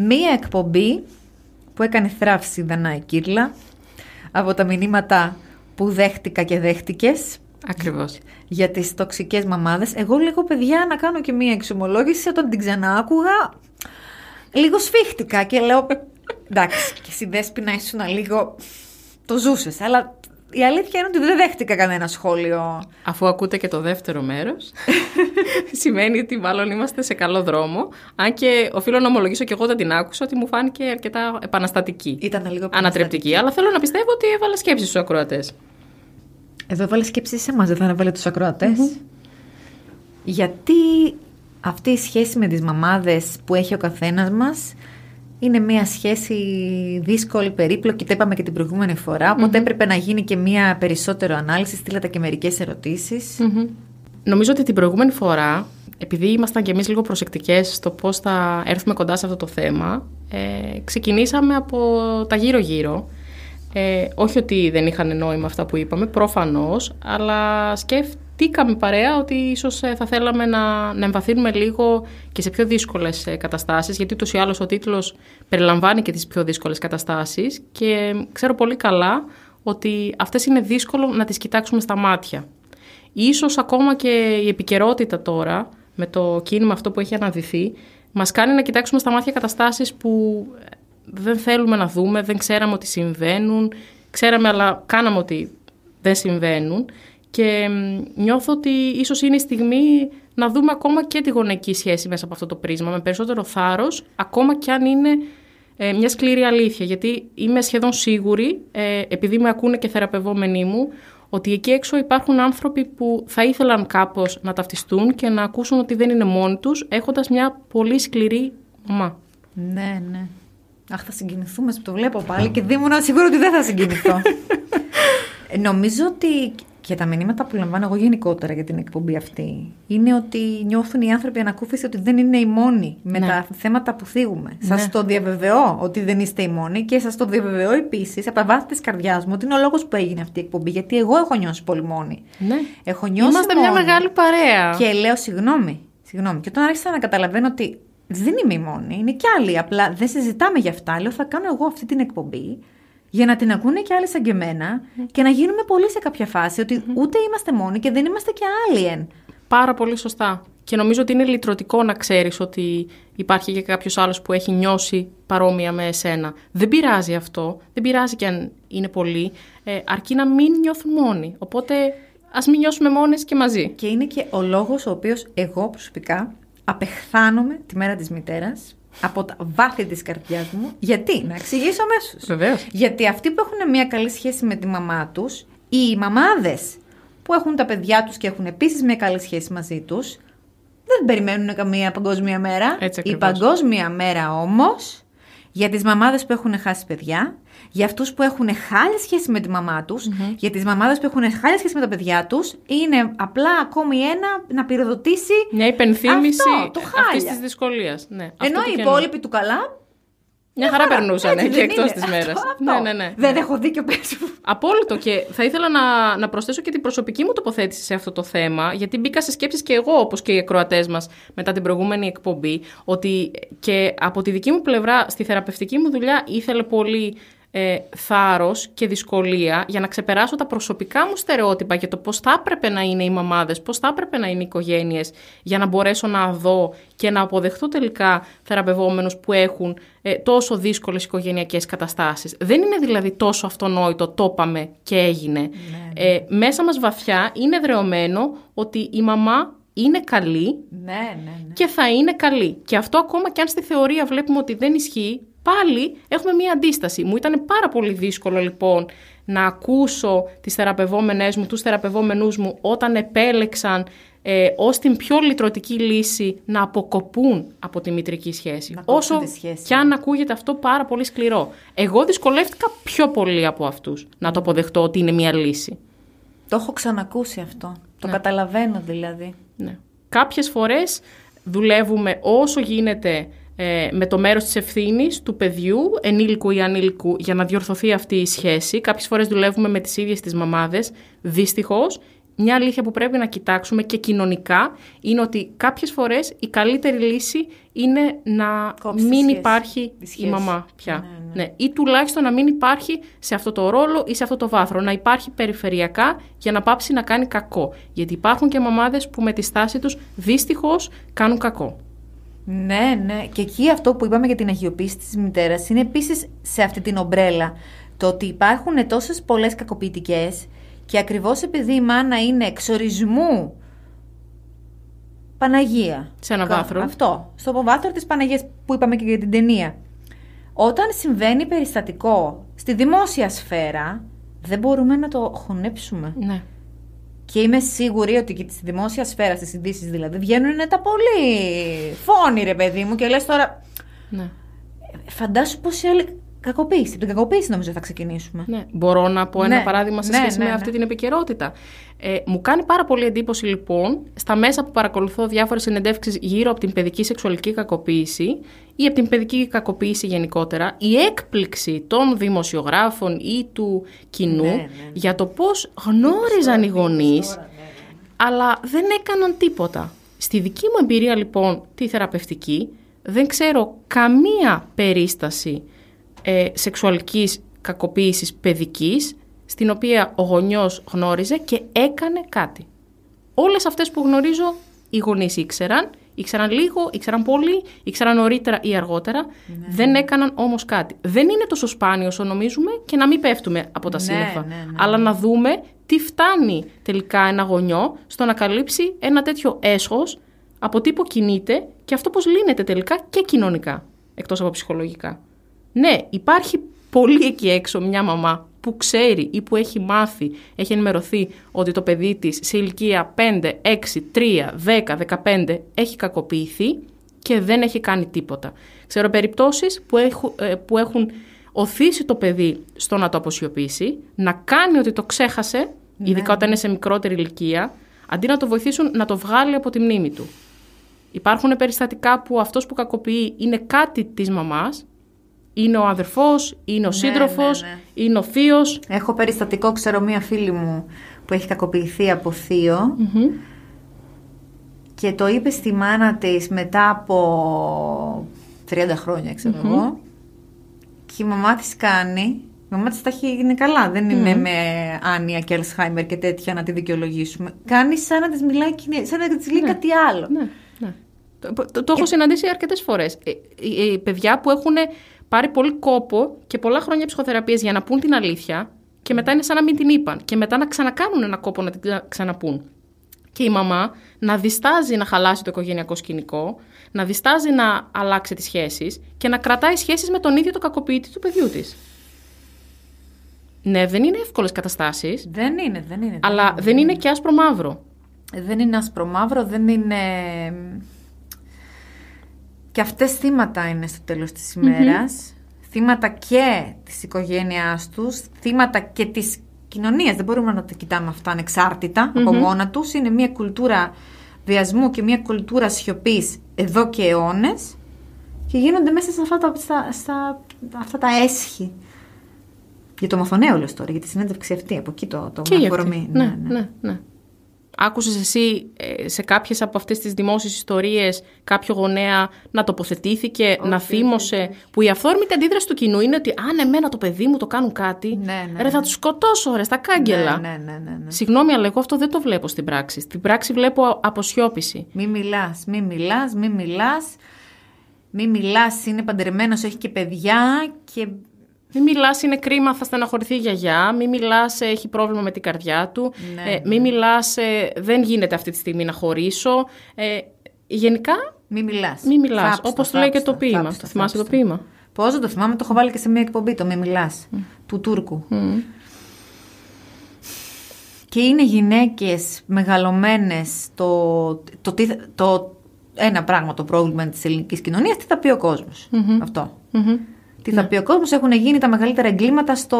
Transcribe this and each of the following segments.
μία εκπομπή που έκανε θράψη Δανάη Κύρλα από τα μηνύματα που δέχτηκα και δέχτηκες Ακριβώς. Για τις τοξικές μαμάδες. Εγώ λίγο, παιδιά, να κάνω και μία εξομολόγηση. Όταν την ξανάκουγα λίγο σφίχτηκα και λέω. Εντάξει, και συνδέσπινα να ήσουν λίγο. Το ζούσες, αλλά η αλήθεια είναι ότι δεν δέχτηκα κανένα σχόλιο. Αφού ακούτε και το δεύτερο μέρος, σημαίνει ότι μάλλον είμαστε σε καλό δρόμο. Αν και οφείλω να ομολογήσω και εγώ δεν την άκουσα, ότι μου φάνηκε αρκετά επαναστατική. Ήταν λίγο επαναστατική. Ανατρεπτική. Αλλά θέλω να πιστεύω ότι έβαλε σκέψει στους ακροατές. Εδώ έβαλε σκέψει σε εμάς, δεν θα έβαλε τους ακροατε Γιατί αυτή η σχέση με τις μαμάδες που έχει ο καθένας μας είναι μια σχέση δύσκολη, περίπλοκη, το είπαμε και την προηγούμενη φορά, έπρεπε να γίνει και μια περισσότερο ανάλυση, στείλατε και μερικές ερωτησεις Νομίζω ότι την προηγούμενη φορά, επειδή ήμασταν και εμείς λίγο προσεκτικές στο πώς θα έρθουμε κοντά σε αυτό το θέμα, ε, ξεκινήσαμε από τα γύρω-γύρω ε, όχι ότι δεν είχαν νόημα αυτά που είπαμε, προφανώς, αλλά σκέφτηκαμε παρέα ότι ίσως ε, θα θέλαμε να, να εμβαθύνουμε λίγο και σε πιο δύσκολες ε, καταστάσεις, γιατί ούτως ή άλλως ο τίτλος περιλαμβάνει και τις πιο δύσκολες καταστάσεις και ξέρω πολύ καλά ότι αυτές είναι δύσκολο να τις κοιτάξουμε στα μάτια. Ίσως ακόμα και η επικαιρότητα τώρα, με το κίνημα αυτό που έχει αναδυθεί, μας κάνει να κοιτάξουμε στα μάτια καταστάσεις που δεν θέλουμε να δούμε, δεν ξέραμε ότι συμβαίνουν, ξέραμε αλλά κάναμε ότι δεν συμβαίνουν και νιώθω ότι ίσως είναι η στιγμή να δούμε ακόμα και τη γονεική σχέση μέσα από αυτό το πρίσμα με περισσότερο θάρρος, ακόμα και αν είναι ε, μια σκληρή αλήθεια, γιατί είμαι σχεδόν σίγουρη, ε, επειδή με ακούνε και θεραπευόμενοι μου, ότι εκεί έξω υπάρχουν άνθρωποι που θα ήθελαν κάπως να ταυτιστούν και να ακούσουν ότι δεν είναι μόνοι τους, έχοντας μια πολύ σκληρή μα. Ναι, ναι. Αχ, θα συγκινηθούμε που το βλέπω πάλι και δίμονα σίγουρο ότι δεν θα συγκινηθώ. Ε, νομίζω ότι και τα μηνύματα που λαμβάνω εγώ γενικότερα για την εκπομπή αυτή είναι ότι νιώθουν οι άνθρωποι ανακούφιση ότι δεν είναι οι μόνοι με ναι. τα θέματα που θίγουμε. Ναι. Σα το διαβεβαιώ ότι δεν είστε οι μόνοι και σας το διαβεβαιώ επίσης από τα βάθη τη καρδιάς μου ότι είναι ο λόγος που έγινε αυτή η εκπομπή. Γιατί εγώ έχω νιώσει πολύ μόνη. Ναι. Έχω νιώσει Είμαστε μια μεγάλη παρέα. Και λέω συγγνώμη. Συγγνώμη. Και όταν άρχισα να καταλαβαίνω ότι δεν είμαι η μόνη, είναι κι άλλοι. Απλά δεν συζητάμε για αυτά. Λέω, θα κάνω εγώ αυτή την εκπομπή για να την ακούνε κι άλλοι σαν και εμένα και να γίνουμε πολύ σε κάποια φάση ότι ούτε είμαστε μόνοι και δεν είμαστε κι άλλοι. Πάρα πολύ σωστά. Και νομίζω ότι είναι λυτρωτικό να ξέρεις ότι υπάρχει και κάποιος άλλος που έχει νιώσει παρόμοια με εσένα. Δεν πειράζει αυτό. Δεν πειράζει και αν είναι πολύ, ε, αρκεί να μην νιώθουν μόνοι. Οπότε ας μην νιώσουμε μόνες και μαζί. Και είναι και ο λόγος ο οποίος εγώ προσωπικά απεχθάνομαι τη μέρα της μητέρας από τα βάθη της καρδιάς μου. Γιατί, να εξηγήσω αμέσως. Βεβαίως. Γιατί αυτοί που έχουν μια καλή σχέση με τη μαμά τους, οι μαμάδες που έχουν τα παιδιά τους και έχουν επίσης μια καλή σχέση μαζί τους, δεν περιμένουν καμία παγκόσμια μέρα. Έτσι, Η παγκόσμια μέρα όμως για τις μαμάδες που έχουν χάσει παιδιά, για αυτούς που έχουν χάλια σχέση με τη μαμά τους, για τις μαμάδες που έχουν χάλια σχέση με τα παιδιά τους, είναι απλά ακόμη ένα να πυροδοτήσει Μια υπενθύμηση αυτό, το αυτής της δυσκολίας. Ναι, Ενώ οι υπόλοιποι του καλά μια χαρά, περνούσαν ε, και εκτό της μέρας. Ναι, ναι, ναι. Δεν ναι. έχω δίκιο, πε. Απόλυτο. και θα ήθελα να, να προσθέσω και την προσωπική μου τοποθέτηση σε αυτό το θέμα, γιατί μπήκα σε σκέψεις και εγώ, όπως και οι ακροατές μας, μετά την προηγούμενη εκπομπή, ότι και από τη δική μου πλευρά, στη θεραπευτική μου δουλειά, ήθελε πολύ ε, θάρρος και δυσκολία για να ξεπεράσω τα προσωπικά μου στερεότυπα για το πώς θα έπρεπε να είναι οι μαμάδες, πώς θα έπρεπε να είναι οι οικογένειες για να μπορέσω να δω και να αποδεχτώ τελικά θεραπευόμενους που έχουν ε, τόσο δύσκολες οικογενειακές καταστάσεις. Δεν είναι δηλαδή τόσο αυτονόητο το είπαμε και έγινε. Ναι, ε, ναι. μέσα μας βαθιά είναι δρεωμένο ότι η μαμά είναι καλή ναι, ναι, ναι. και θα είναι καλή. Και αυτό ακόμα και αν στη θεωρία βλέπουμε ότι δεν ισχύει, πάλι έχουμε μία αντίσταση. Μου ήταν πάρα πολύ δύσκολο λοιπόν να ακούσω τις θεραπευόμενές μου, τους θεραπευόμενούς μου όταν επέλεξαν ε, ως την πιο λυτρωτική λύση να αποκοπούν από τη μητρική σχέση. Όσο σχέση. κι αν ακούγεται αυτό πάρα πολύ σκληρό. Εγώ δυσκολεύτηκα πιο πολύ από αυτούς να το αποδεχτώ ότι είναι μία λύση. Το έχω ξανακούσει αυτό. Το ναι. καταλαβαίνω δηλαδή. Ναι. Κάποιες φορές δουλεύουμε όσο γίνεται ε, με το μέρος της ευθύνης του παιδιού, ενήλικου ή ανήλικου, για να διορθωθεί αυτή η σχέση. Κάποιες φορές δουλεύουμε με τις ίδιες τις μαμάδες, δυστυχώς. Μια αλήθεια που πρέπει να κοιτάξουμε και κοινωνικά είναι ότι κάποιες φορές η καλύτερη λύση είναι να μην υπάρχει η μαμά πια. Ναι, ναι. ναι, Ή τουλάχιστον να μην υπάρχει σε αυτό το ρόλο ή σε αυτό το βάθρο. Να υπάρχει περιφερειακά για να πάψει να κάνει κακό. Γιατί υπάρχουν και μαμάδες που με τη στάση τους δυστυχώς κάνουν κακό. Ναι, ναι. Και εκεί αυτό που είπαμε για την αγιοποίηση της μητέρας είναι επίσης σε αυτή την ομπρέλα. Το ότι υπάρχουν τόσες πολλές κακοποιητικές και ακριβώς επειδή η μάνα είναι εξορισμού. Παναγία. Σε ένα βάθρο. Αυτό. Στο βάθρο της Παναγίας που είπαμε και για την ταινία. Όταν συμβαίνει περιστατικό στη δημόσια σφαίρα, δεν μπορούμε να το χωνέψουμε. Ναι. Και είμαι σίγουρη ότι και τη δημόσια σφαίρα, στις ειδήσεις δηλαδή, βγαίνουν τα πολύ φόνοι, ρε παιδί μου. Και λες τώρα. Ναι. Φαντάσου πως άλλοι. Κακοποίηση. την κακοποίηση νομίζω θα ξεκινήσουμε. Ναι. Μπορώ να πω ένα ναι, παράδειγμα σε ναι, σχέση ναι, με αυτή την επικαιρότητα. Ε, μου κάνει πάρα πολύ εντύπωση λοιπόν στα μέσα που παρακολουθώ διάφορες συνεντεύξεις γύρω από την παιδική σεξουαλική κακοποίηση ή από την παιδική κακοποίηση γενικότερα η έκπληξη των δημοσιογράφων ή του κοινού ναι, ναι, ναι. για το πώς γνώριζαν οι γονείς αλλά δεν έκαναν τίποτα. Στη δική μου εμπειρία λοιπόν τη θεραπευτική δεν ξέρω καμία περίσταση ε, σεξουαλικής κακοποίησης παιδικής στην οποία ο γονιός γνώριζε και έκανε κάτι. Όλες αυτές που γνωρίζω οι γονείς ήξεραν, ήξεραν λίγο, ήξεραν πολύ, ήξεραν νωρίτερα ή αργότερα, ναι. δεν έκαναν όμως κάτι. Δεν είναι τόσο σπάνιο όσο νομίζουμε και να μην πέφτουμε από τα ναι, σύννεφα, ναι, ναι, αλλά να δούμε τι φτάνει τελικά ένα γονιό στο να καλύψει ένα τέτοιο έσχος, από τι κινείται και αυτό πώς λύνεται τελικά και κοινωνικά, εκτός από ψυχολογικά. Ναι, υπάρχει πολύ εκεί έξω μια μαμά που ξέρει ή που έχει μάθει, έχει ενημερωθεί ότι το παιδί της σε ηλικία 5, 6, 3, 10, 15 έχει κακοποιηθεί και δεν έχει κάνει τίποτα. Ξέρω περιπτώσεις που ε, έχουν, που οθήσει το παιδί στο να το αποσιωπήσει, να κάνει ότι το ξέχασε, ναι. ειδικά όταν είναι σε μικρότερη ηλικία, αντί να το βοηθήσουν να το βγάλει από τη μνήμη του. Υπάρχουν περιστατικά που αυτός που κακοποιεί είναι κάτι της μαμάς, είναι ο αδερφός, είναι ο ναι, σύντροφος, ναι, ναι. είναι ο θείος. Έχω περιστατικό, ξέρω μία φίλη μου που έχει κακοποιηθεί από θείο mm-hmm. και το είπε στη μάνα της μετά από 30 χρόνια, ξέρω mm-hmm. εγώ, και η μαμά της κάνει... Η μαμά της τα έχει γίνει καλά, δεν mm είναι με Άνια και Αλσχάιμερ και τέτοια να τη δικαιολογήσουμε. Κάνει σαν να της μιλάει, σαν να της λέει ναι. κάτι άλλο. Ναι, το, το, το έχω συναντήσει αρκετές φορές. Οι, ε, οι, ε, οι ε, παιδιά που έχουν πάρει πολύ κόπο και πολλά χρόνια ψυχοθεραπείας για να πούν την αλήθεια, και μετά είναι σαν να μην την είπαν. Και μετά να ξανακάνουν ένα κόπο να την ξαναπούν. Και η μαμά να διστάζει να χαλάσει το οικογενειακό σκηνικό, να διστάζει να αλλάξει τις σχέσεις και να κρατάει σχέσεις με τον ίδιο το κακοποιητή του παιδιού της. Ναι, δεν είναι εύκολες καταστάσεις. Δεν είναι, δεν είναι. Αλλά δεν είναι, δεν είναι και άσπρο μαύρο. Δεν είναι άσπρο μαύρο, δεν είναι. Και αυτές θύματα είναι στο τέλος της ημέρας. Θύματα και της οικογένειάς τους, θύματα και της κοινωνίας. Δεν μπορούμε να τα κοιτάμε αυτά ανεξάρτητα από μόνα τους. Είναι μια κουλτούρα βιασμού και μια κουλτούρα σιωπής εδώ και αιώνες. και γίνονται μέσα σε αυτά τα, στα, αυτά τα έσχη. Για το μαθονέο τώρα, για τη συνέντευξη αυτή, από εκεί το, το ναι. ναι. ναι. ναι, ναι. Άκουσες εσύ ε, σε κάποιες από αυτές τις δημόσιες ιστορίες κάποιο γονέα να τοποθετήθηκε, να θύμωσε, που η αυθόρμητη αντίδραση του κοινού είναι ότι αν ναι, εμένα το παιδί μου το κάνουν κάτι, ναι, ναι, ρε θα τους σκοτώσω ρε στα κάγκελα. Ναι, ναι, ναι, Συγγνώμη, αλλά εγώ αυτό δεν το βλέπω στην πράξη. Στην πράξη βλέπω αποσιώπηση. Μη μιλάς, μη μιλάς, μη μιλάς. Μη μιλάς, είναι παντρεμένος, έχει και παιδιά και μην μιλάς, είναι κρίμα, θα στεναχωρηθεί η γιαγιά. Μην μιλάς, ε, έχει πρόβλημα με την καρδιά του. Ναι, ε, ναι. μην μιλάς, ε, δεν γίνεται αυτή τη στιγμή να χωρίσω. Ε, γενικά. Μην μιλά. Μην μιλά. Όπως το λέει και το ποίημα. το θυμάσαι το ποίημα. Πώς δεν το θυμάμαι, το έχω βάλει και σε μια εκπομπή. Το Μην μιλά του Τούρκου. Και είναι γυναίκες μεγαλωμένες το, το, το, ένα πράγμα το πρόβλημα της ελληνικής κοινωνίας, τι θα πει ο κόσμος. αυτο τι θα ναι. πει ο κόσμος, έχουν γίνει τα μεγαλύτερα εγκλήματα στο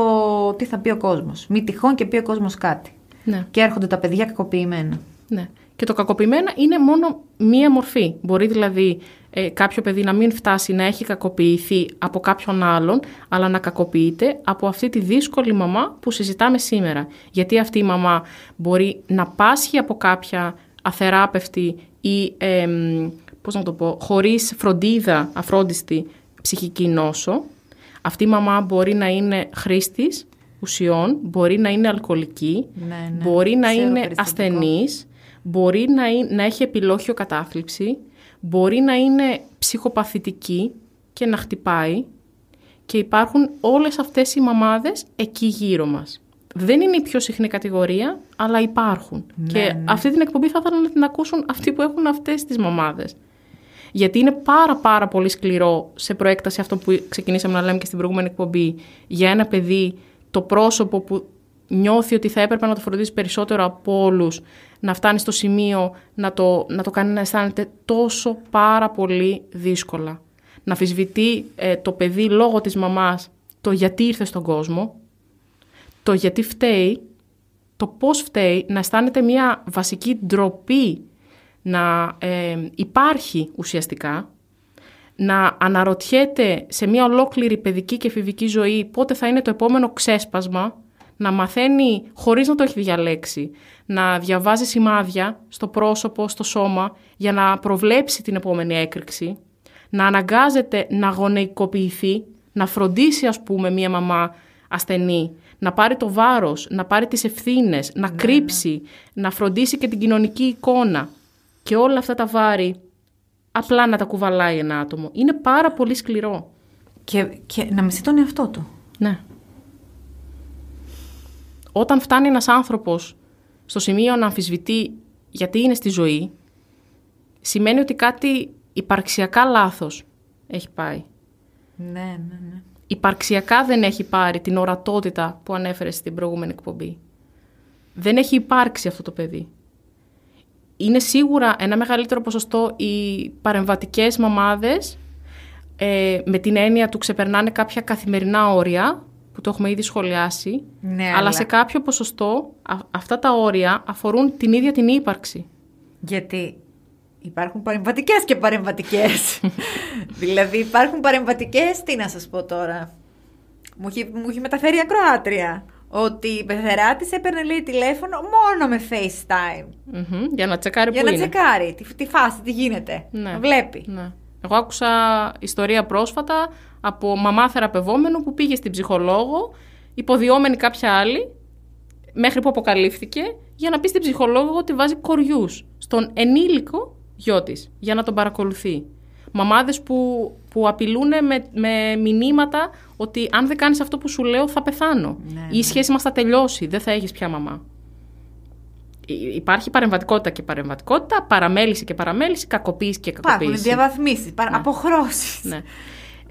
τι θα πει ο κόσμος. Μη τυχόν και πει ο κόσμος κάτι. Ναι. Και έρχονται τα παιδιά κακοποιημένα. Ναι. Και το κακοποιημένα είναι μόνο μία μορφή. Μπορεί δηλαδή ε, κάποιο παιδί να μην φτάσει να έχει κακοποιηθεί από κάποιον άλλον, αλλά να κακοποιείται από αυτή τη δύσκολη μαμά που συζητάμε σήμερα. Γιατί αυτή η μαμά μπορεί να πάσχει από κάποια αθεράπευτη ή, ε, πώς να το χωρίς φροντίδα αφρόντιστη ψυχική νόσο, αυτή η μαμά μπορεί να είναι χρήστης ουσιών, μπορεί να είναι αλκοολική, ναι, ναι. μπορεί να είναι ασθενής, μπορεί να, να έχει επιλόχιο κατάθλιψη, μπορεί να είναι ψυχοπαθητική και να χτυπάει και υπάρχουν όλες αυτές οι μαμάδες εκεί γύρω μας. Δεν είναι η πιο συχνή κατηγορία, αλλά υπάρχουν. Ναι, και ναι. αυτή την εκπομπή θα ήθελα να την ακούσουν αυτοί που έχουν αυτές τις μαμάδες. Γιατί είναι πάρα πάρα πολύ σκληρό σε προέκταση αυτό που ξεκινήσαμε να λέμε και στην προηγούμενη εκπομπή για ένα παιδί το πρόσωπο που νιώθει ότι θα έπρεπε να το φροντίσει περισσότερο από όλους, να φτάνει στο σημείο να το, να το κάνει να αισθάνεται τόσο πάρα πολύ δύσκολα. Να αφισβητεί ε, το παιδί λόγω της μαμάς το γιατί ήρθε στον κόσμο, το γιατί φταίει, το πώς φταίει, να αισθάνεται μια βασική ντροπή να ε, υπάρχει ουσιαστικά, να αναρωτιέται σε μια ολόκληρη παιδική και φιβική ζωή πότε θα είναι το επόμενο ξέσπασμα, να μαθαίνει χωρίς να το έχει διαλέξει, να διαβάζει σημάδια στο πρόσωπο, στο σώμα, για να προβλέψει την επόμενη έκρηξη, να αναγκάζεται να γονεϊκοποιηθεί, να φροντίσει ας πούμε μία μαμά ασθενή, να πάρει το βάρος, να πάρει τις ευθύνες, να ναι, κρύψει, ναι. να φροντίσει και την κοινωνική εικόνα και όλα αυτά τα βάρη απλά να τα κουβαλάει ένα άτομο. Είναι πάρα πολύ σκληρό. Και, να μισεί τον εαυτό του. Ναι. Όταν φτάνει ένας άνθρωπος στο σημείο να αμφισβητεί γιατί είναι στη ζωή, σημαίνει ότι κάτι υπαρξιακά λάθος έχει πάει. Ναι, ναι, ναι. Υπαρξιακά δεν έχει πάρει την ορατότητα που ανέφερε στην προηγούμενη εκπομπή. Δεν έχει υπάρξει αυτό το παιδί είναι σίγουρα ένα μεγαλύτερο ποσοστό οι παρεμβατικές μαμάδες ε, με την έννοια του ξεπερνάνε κάποια καθημερινά όρια που το έχουμε ήδη σχολιάσει ναι, αλλά, σε κάποιο ποσοστό αυτά τα όρια αφορούν την ίδια την ύπαρξη. Γιατί υπάρχουν παρεμβατικές και παρεμβατικές. δηλαδή υπάρχουν παρεμβατικές, τι να σας πω τώρα. Μου έχει, μου έχει μεταφέρει ακροάτρια ότι η πεθερά της έπαιρνε λέει τηλέφωνο μόνο με FaceTime. για να τσεκάρει για να τσεκάρει τη, φάση, τι γίνεται. Να βλέπει. Ναι. Εγώ άκουσα ιστορία πρόσφατα από μαμά θεραπευόμενο που πήγε στην ψυχολόγο, υποδιόμενη κάποια άλλη, μέχρι που αποκαλύφθηκε, για να πει στην ψυχολόγο ότι βάζει κοριούς. στον ενήλικο γιο της για να τον παρακολουθεί μαμάδες που, που απειλούν με, με μηνύματα ότι αν δεν κάνεις αυτό που σου λέω θα πεθάνω ναι, η ναι. σχέση μας θα τελειώσει, δεν θα έχεις πια μαμά. Ε, υπάρχει παρεμβατικότητα και παρεμβατικότητα, παραμέληση και παραμέληση, κακοποίηση και κακοποίηση. Υπάρχουν διαβαθμίσεις, παρα... Ναι. αποχρώσεις.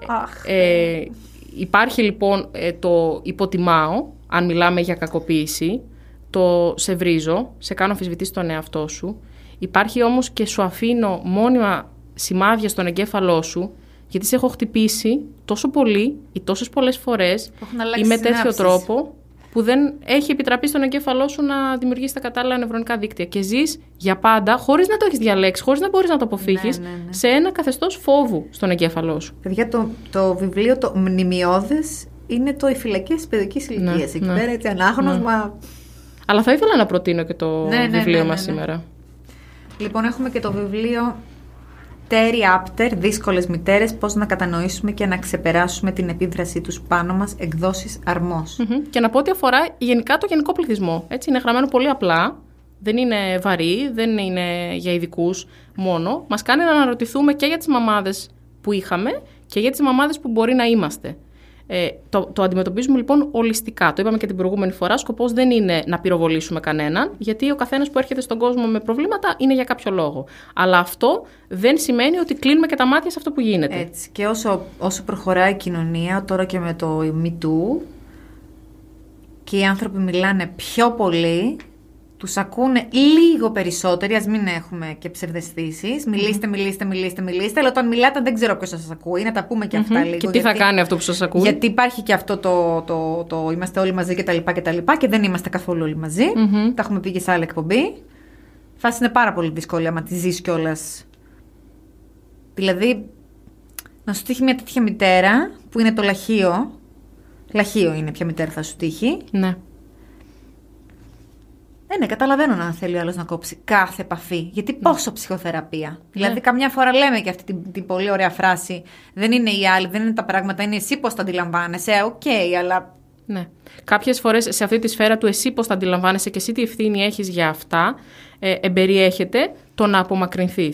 Αχ. Ε, ε, υπάρχει λοιπόν ε, το υποτιμάω, αν μιλάμε για κακοποίηση, το σε βρίζω, σε κάνω αμφισβητή στον εαυτό σου. Υπάρχει όμως και σου αφήνω μόνιμα σημάδια στον εγκέφαλό σου, γιατί σε έχω χτυπήσει τόσο πολύ ή τόσες πολλές φορές ή με τέτοιο τρόπο που δεν έχει επιτραπεί στον εγκέφαλό σου να δημιουργήσει τα κατάλληλα νευρονικά δίκτυα. Και ζεις για πάντα, χωρίς να το έχεις διαλέξει, χωρίς να μπορείς να το ναι, αποφύγεις, ναι, ναι. σε ένα καθεστώς φόβου στον εγκέφαλό σου. Παιδιά, το, το βιβλίο, το μνημειώδες, είναι το Οι φυλακές της παιδικής ηλικίας. Εκεί πέρα έτσι ανάγνωσμα. Αλλά θα ήθελα να προτείνω και το βιβλίο μα σήμερα. Λοιπόν, έχουμε και το βιβλίο Τέρι Άπτερ, δύσκολες μητέρες, πώς να κατανοήσουμε και να ξεπεράσουμε την επίδρασή τους πάνω μας, εκδόσεις Και να πω ότι αφορά γενικά το γενικό πληθυσμό. Έτσι, είναι γραμμένο πολύ απλά. Δεν είναι βαρύ, δεν είναι για ειδικούς μόνο. Μας κάνει να αναρωτηθούμε και για τις μαμάδες που είχαμε και για τις μαμάδες που μπορεί να είμαστε. Ε, το, αντιμετωπίζουμε λοιπόν ολιστικά. Το είπαμε και την προηγούμενη φορά. Σκοπός δεν είναι να πυροβολήσουμε κανέναν, γιατί ο καθένας που έρχεται στον κόσμο με προβλήματα είναι για κάποιο λόγο. Αλλά αυτό δεν σημαίνει ότι κλείνουμε και τα μάτια σε αυτό που γίνεται. Έτσι. Και όσο, όσο προχωράει η κοινωνία, τώρα και με το Me και οι άνθρωποι μιλάνε πιο πολύ τους ακούνε λίγο περισσότεροι, ας μην έχουμε και ψευδεστήσεις. Μιλήστε, μιλήστε, μιλήστε, μιλήστε, αλλά όταν μιλάτε δεν ξέρω ποιος σας ακούει, να τα πούμε και αυτά mm-hmm. λίγο. Και τι θα κάνει αυτό που σας ακούει. Γιατί υπάρχει και αυτό το, το, το, είμαστε όλοι μαζί και και δεν είμαστε καθόλου όλοι μαζί. Mm-hmm. Τα έχουμε πει και σε άλλη εκπομπή. Φάση είναι πάρα πολύ δύσκολη άμα τη ζεις κιόλας. Δηλαδή, να σου τύχει μια τέτοια μητέρα που είναι το λαχείο. Λαχείο είναι ποια μητέρα θα σου τύχει. Ναι ναι, ναι, καταλαβαίνω να θέλει άλλος να κόψει κάθε επαφή. Γιατί ναι. πόσο ψυχοθεραπεία. Ναι. Δηλαδή, καμιά φορά λέμε και αυτή την, την, πολύ ωραία φράση. Δεν είναι οι άλλοι, δεν είναι τα πράγματα, είναι εσύ πώς τα αντιλαμβάνεσαι. Ε, οκ, αλλά. Ναι. Κάποιες φορές σε αυτή τη σφαίρα του εσύ πώς τα αντιλαμβάνεσαι και εσύ τι ευθύνη έχεις για αυτά, ε, εμπεριέχεται το να απομακρυνθείς.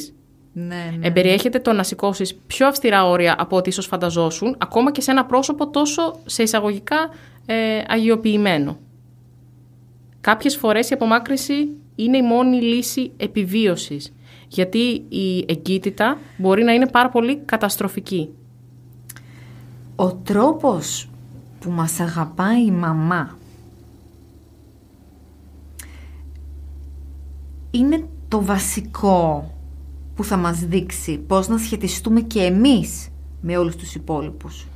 Ναι, ναι, ναι. Εμπεριέχεται το να σηκώσεις πιο αυστηρά όρια από ό,τι ίσως φανταζόσουν, ακόμα και σε ένα πρόσωπο τόσο σε εισαγωγικά ε, αγιοποιημένο. Κάποιες φορές η απομάκρυση είναι η μόνη λύση επιβίωσης, γιατί η εγκύτητα μπορεί να είναι πάρα πολύ καταστροφική. Ο τρόπος που μας αγαπάει η μαμά είναι το βασικό που θα μας δείξει πώς να σχετιστούμε και εμείς με όλους τους υπόλοιπους.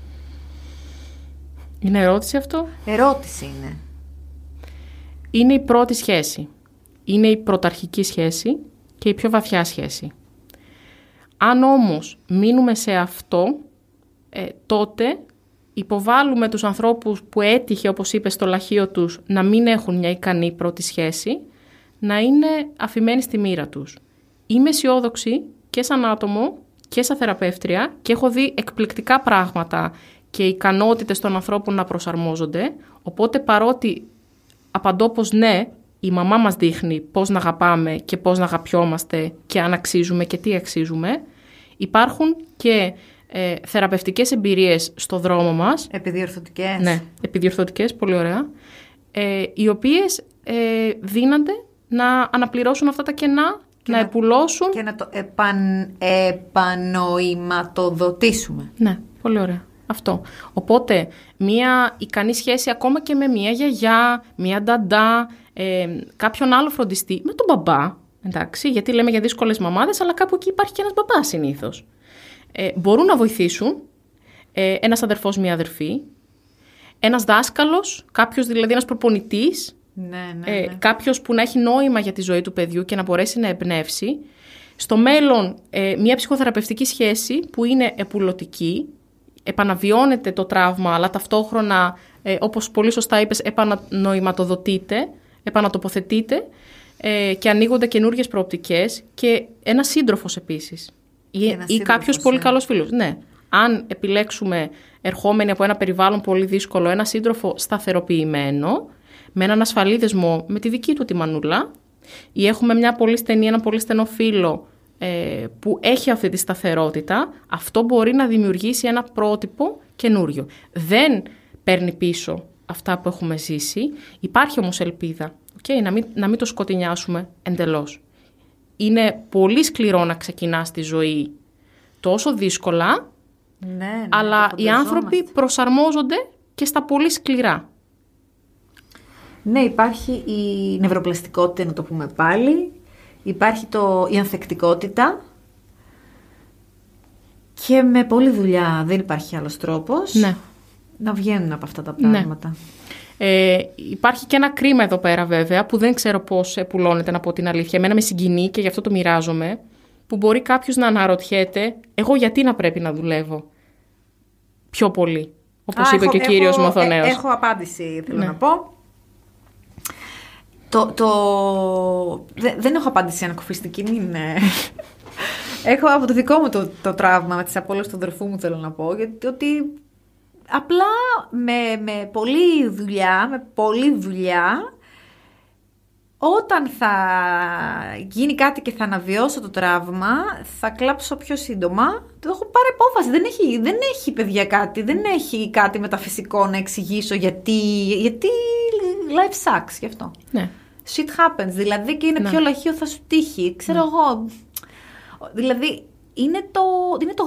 Είναι ερώτηση αυτό? Ερώτηση είναι είναι η πρώτη σχέση. Είναι η πρωταρχική σχέση και η πιο βαθιά σχέση. Αν όμως μείνουμε σε αυτό, ε, τότε υποβάλλουμε τους ανθρώπους που έτυχε, όπως είπες στο λαχείο τους, να μην έχουν μια ικανή πρώτη σχέση, να είναι αφημένοι στη μοίρα τους. Είμαι αισιόδοξη και σαν άτομο και σαν θεραπεύτρια και έχω δει εκπληκτικά πράγματα και ικανότητες των ανθρώπων να προσαρμόζονται, οπότε παρότι απαντώ πως ναι, η μαμά μας δείχνει πώς να αγαπάμε και πώς να αγαπιόμαστε και αν αξίζουμε και τι αξίζουμε. Υπάρχουν και ε, θεραπευτικές εμπειρίες στο δρόμο μας. Επιδιορθωτικές. Ναι, επιδιορθωτικές, πολύ ωραία. Ε, οι οποίες ε, δίνανται να αναπληρώσουν αυτά τα κενά, να, να επουλώσουν. Και να το επαν, επανοηματοδοτήσουμε. Ναι, πολύ ωραία. Αυτό. Οπότε, μία ικανή σχέση ακόμα και με μία γιαγιά, μία νταντά, ε, κάποιον άλλο φροντιστή, με τον μπαμπά, εντάξει, γιατί λέμε για δύσκολες μαμάδες, αλλά κάπου εκεί υπάρχει και ένας μπαμπάς συνήθως. Ε, μπορούν να βοηθήσουν ε, ένας αδερφός, μία αδερφή, ένας δάσκαλος, κάποιος δηλαδή ένας προπονητής, ναι, ναι, ναι. Ε, ναι. κάποιος που να έχει νόημα για τη ζωή του παιδιού και να μπορέσει να εμπνεύσει. Στο μέλλον, ε, μια ψυχοθεραπευτική σχέση που είναι επουλωτική, επαναβιώνεται το τραύμα, αλλά ταυτόχρονα, ε, όπως πολύ σωστά είπες, επανανοηματοδοτείται, επανατοποθετείται ε, και ανοίγονται καινούριε προοπτικές και ένα σύντροφος επίσης. Ή, ή κάποιος ναι. πολύ καλός φίλος. Ναι. Αν επιλέξουμε ερχόμενοι από ένα περιβάλλον πολύ δύσκολο, ένα σύντροφο σταθεροποιημένο, με έναν ασφαλή δεσμό με τη δική του τη μανούλα, ή έχουμε μια πολύ στενή, ένα πολύ στενό φίλο ε, που έχει αυτή τη σταθερότητα, αυτό μπορεί να δημιουργήσει ένα πρότυπο καινούριο. Δεν παίρνει πίσω αυτά που έχουμε ζήσει. Υπάρχει όμως ελπίδα, okay, να, μην, να μην το σκοτεινιάσουμε εντελώς. Είναι πολύ σκληρό να ξεκινάς τη ζωή τόσο δύσκολα, ναι, ναι, αλλά οι άνθρωποι προσαρμόζονται και στα πολύ σκληρά. Ναι, υπάρχει η νευροπλαστικότητα, να το πούμε πάλι, Υπάρχει το, η ανθεκτικότητα και με πολλή δουλειά δεν υπάρχει άλλος τρόπος ναι. να βγαίνουν από αυτά τα ναι. πράγματα. Ε, υπάρχει και ένα κρίμα εδώ πέρα βέβαια που δεν ξέρω πώς πουλώνεται να πω την αλήθεια. Εμένα με συγκινεί και γι' αυτό το μοιράζομαι που μπορεί κάποιος να αναρωτιέται εγώ γιατί να πρέπει να δουλεύω πιο πολύ. Όπως είπε έχω, και ο κύριος Μοθονέο. Ε, έχω απάντηση, θέλω ναι. να πω. Το, το... δεν έχω απάντηση ανακοφιστική, μην... Ε. έχω από το δικό μου το, το τραύμα με τις απώλειες του αδερφού μου θέλω να πω, γιατί ότι απλά με, με πολλή δουλειά, με πολλή δουλειά όταν θα γίνει κάτι και θα αναβιώσω το τραύμα, θα κλάψω πιο σύντομα. Το έχω πάρει απόφαση. Δεν έχει, δεν έχει παιδιά κάτι. Δεν έχει κάτι μεταφυσικό να εξηγήσω γιατί. Γιατί life sucks γι' αυτό. Ναι. Shit happens. Δηλαδή και είναι ναι. πιο λαχείο θα σου τύχει. Ξέρω ναι. εγώ. Δηλαδή είναι το, είναι το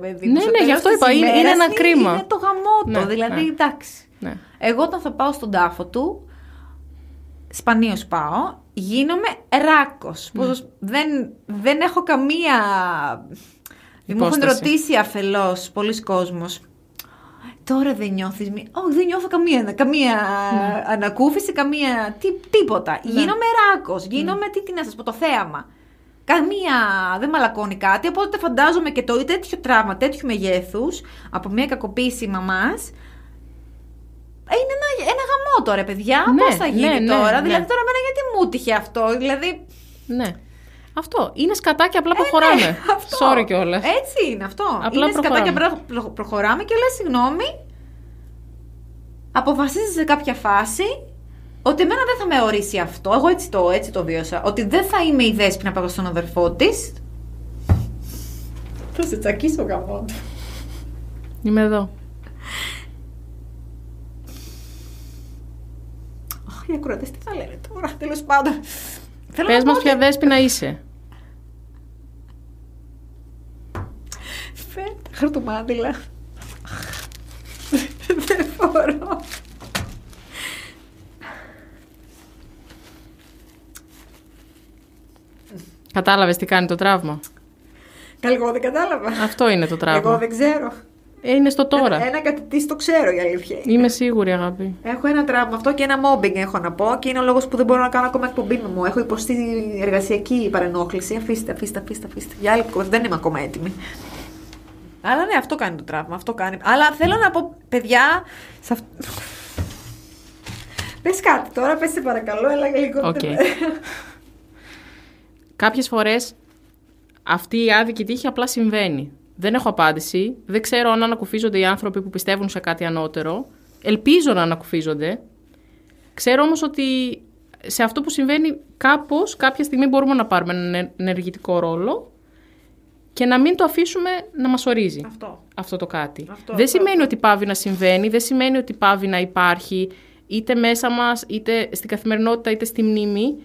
παιδί Ναι, ναι, γι' αυτό είπα. Είναι, ένα κρίμα. Είναι το γαμότο. Ναι, δηλαδή ναι. εντάξει. Ναι. Εγώ όταν θα πάω στον τάφο του Σπανίως πάω, γίνομαι ράκος... Mm. Δεν, δεν έχω καμία. Μου έχουν ρωτήσει αφελώς... πολλοί κόσμος. Τώρα δεν νιώθεις... Όχι, δεν νιώθω καμία, καμία ναι. ανακούφιση, καμία... τίποτα. Ναι. Γίνομαι ράκος, γίνομαι... Τι, τι να σας πω, το θέαμα. Καμία... Δεν μαλακώνει κάτι, οπότε φαντάζομαι και το τέτοιο τραύμα, τέτοιου μεγέθους, από μια κακοποίηση μαμάς, ε, είναι ένα, τώρα, παιδιά. Ναι, Πώς θα ναι, γίνει ναι, τώρα. Ναι, δηλαδή, τώρα μένα γιατί μου τύχε αυτό. Δηλαδή. Ναι. Αυτό. Είναι σκατά και απλά προχωράμε. Ε, ναι, κιόλας. Έτσι είναι αυτό. Απλά είναι σκατά και απλά προχωράμε και λες συγγνώμη. Αποφασίζει σε κάποια φάση ότι εμένα δεν θα με ορίσει αυτό. Εγώ έτσι το, έτσι το βίωσα. Ότι δεν θα είμαι η δέσπινα πάνω στον αδερφό της. Θα σε τσακίσω καμπό Είμαι εδώ. οι τι θα λένε τώρα, τέλος πάντων. Πε μα, ποια δέσπινα είσαι. Φε, χαρτομάτιλα. Δεν μπορώ. Κατάλαβες τι κάνει το τραύμα. Καλή εγώ δεν κατάλαβα. Αυτό είναι το τραύμα. Εγώ δεν ξέρω. Ε, είναι στο τώρα. Ένα, ένα κατητή το ξέρω η αλήθεια. Είμαι σίγουρη, αγάπη. Έχω ένα τραύμα αυτό και ένα μόμπινγκ έχω να πω και είναι ο λόγος που δεν μπορώ να κάνω ακόμα εκπομπή μου. Έχω υποστεί εργασιακή παρενόχληση. Αφήστε, αφήστε, αφήστε. αφήστε. Για άλλη δεν είμαι ακόμα έτοιμη. Αλλά ναι, αυτό κάνει το τραύμα. Αυτό κάνει. Αλλά θέλω να πω, παιδιά. Πες κάτι τώρα, πες παρακαλώ, έλα λίγο. Okay. Κάποιες φορές αυτή η άδικη τύχη απλά συμβαίνει. Δεν έχω απάντηση. Δεν ξέρω αν ανακουφίζονται οι άνθρωποι που πιστεύουν σε κάτι ανώτερο. Ελπίζω να ανακουφίζονται. Ξέρω όμως ότι σε αυτό που συμβαίνει κάπως, κάποια στιγμή μπορούμε να πάρουμε έναν ενεργητικό ρόλο και να μην το αφήσουμε να μας ορίζει αυτό, αυτό το κάτι. δεν σημαίνει ότι πάβει να συμβαίνει, δεν σημαίνει ότι πάβει να υπάρχει είτε μέσα μας, είτε στην καθημερινότητα, είτε στη μνήμη,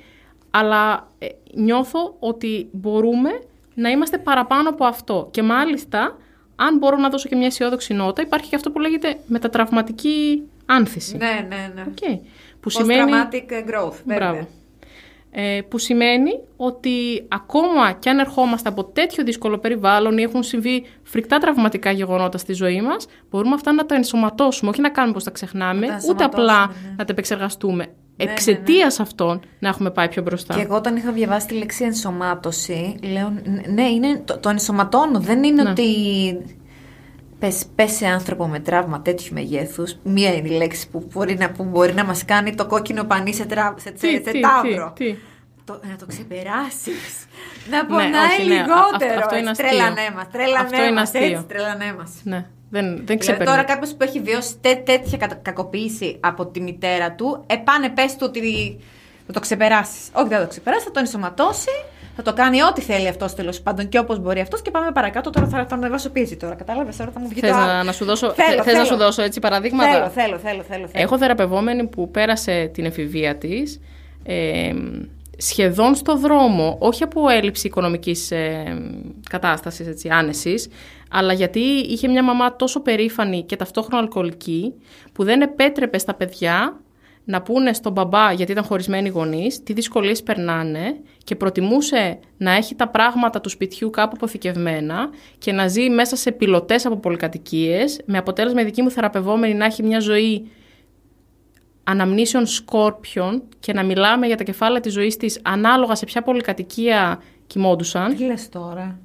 αλλά ε, νιώθω ότι μπορούμε να είμαστε παραπάνω από αυτό. Και μάλιστα, αν μπορώ να δώσω και μια αισιόδοξη νότα, υπάρχει και αυτό που λέγεται μετατραυματική άνθηση. Ναι, ναι, ναι. Okay. Που σημαίνει... Traumatic growth, Μπράβο. Ε, που σημαίνει ότι ακόμα κι αν ερχόμαστε από τέτοιο δύσκολο περιβάλλον ή έχουν συμβεί φρικτά τραυματικά γεγονότα στη ζωή μας, μπορούμε αυτά να τα ενσωματώσουμε, όχι να κάνουμε πως τα ξεχνάμε, ούτε απλά ναι. να τα επεξεργαστούμε. Ναι, ναι, εξαιτίας ναι, αυτών να έχουμε πάει πιο μπροστά. Και εγώ όταν είχα διαβάσει τη λέξη ενσωμάτωση, λέω ναι, είναι, το, το ενσωματώνω. Δεν είναι ναι. ότι πες, σε άνθρωπο με τραύμα τέτοιου μεγέθους. Μία είναι η λέξη που μπορεί να, που μπορεί να μας κάνει το κόκκινο πανί σε, τρα, σε, τάβρο. να το ξεπεράσεις. να πονάει ναι, λιγότερο. Αυτό είναι αστείο. Τρέλανέ μα. Τρέλανέ μας. Ναι. Δεν, δεν τώρα κάποιος που έχει βιώσει τέ, τέτοια κακοποίηση από τη μητέρα του, επάνε πες του ότι θα το ξεπεράσεις. Όχι, δεν θα το ξεπεράσεις, θα το ενσωματώσει, θα το κάνει ό,τι θέλει αυτός τέλος πάντων και όπως μπορεί αυτός και πάμε παρακάτω. Τώρα θα, θα ανεβάσω πίεση τώρα. Κατάλαβες τώρα, θα μου βγει Θες να, σου δώσω, θέλω, σου δώσω έτσι παραδείγματα. Θέλω, θέλω, θέλω, θέλω, θέλω. Έχω θεραπευόμενη που πέρασε την εφηβεία της. Ε, σχεδόν στο δρόμο, όχι από έλλειψη οικονομικής ε, κατάστασης, έτσι, άνεσης, αλλά γιατί είχε μια μαμά τόσο περήφανη και ταυτόχρονα αλκοολική, που δεν επέτρεπε στα παιδιά να πούνε στον μπαμπά, γιατί ήταν χωρισμένοι γονείς, τι δυσκολίες περνάνε και προτιμούσε να έχει τα πράγματα του σπιτιού κάπου αποθηκευμένα και να ζει μέσα σε πιλωτές από πολυκατοικίες, με αποτέλεσμα η δική μου θεραπευόμενη να έχει μια ζωή αναμνήσεων σκόρπιων και να μιλάμε για τα κεφάλαια της ζωής της ανάλογα σε ποια πολυκατοικία κοιμόντουσαν. Τι λες τώρα.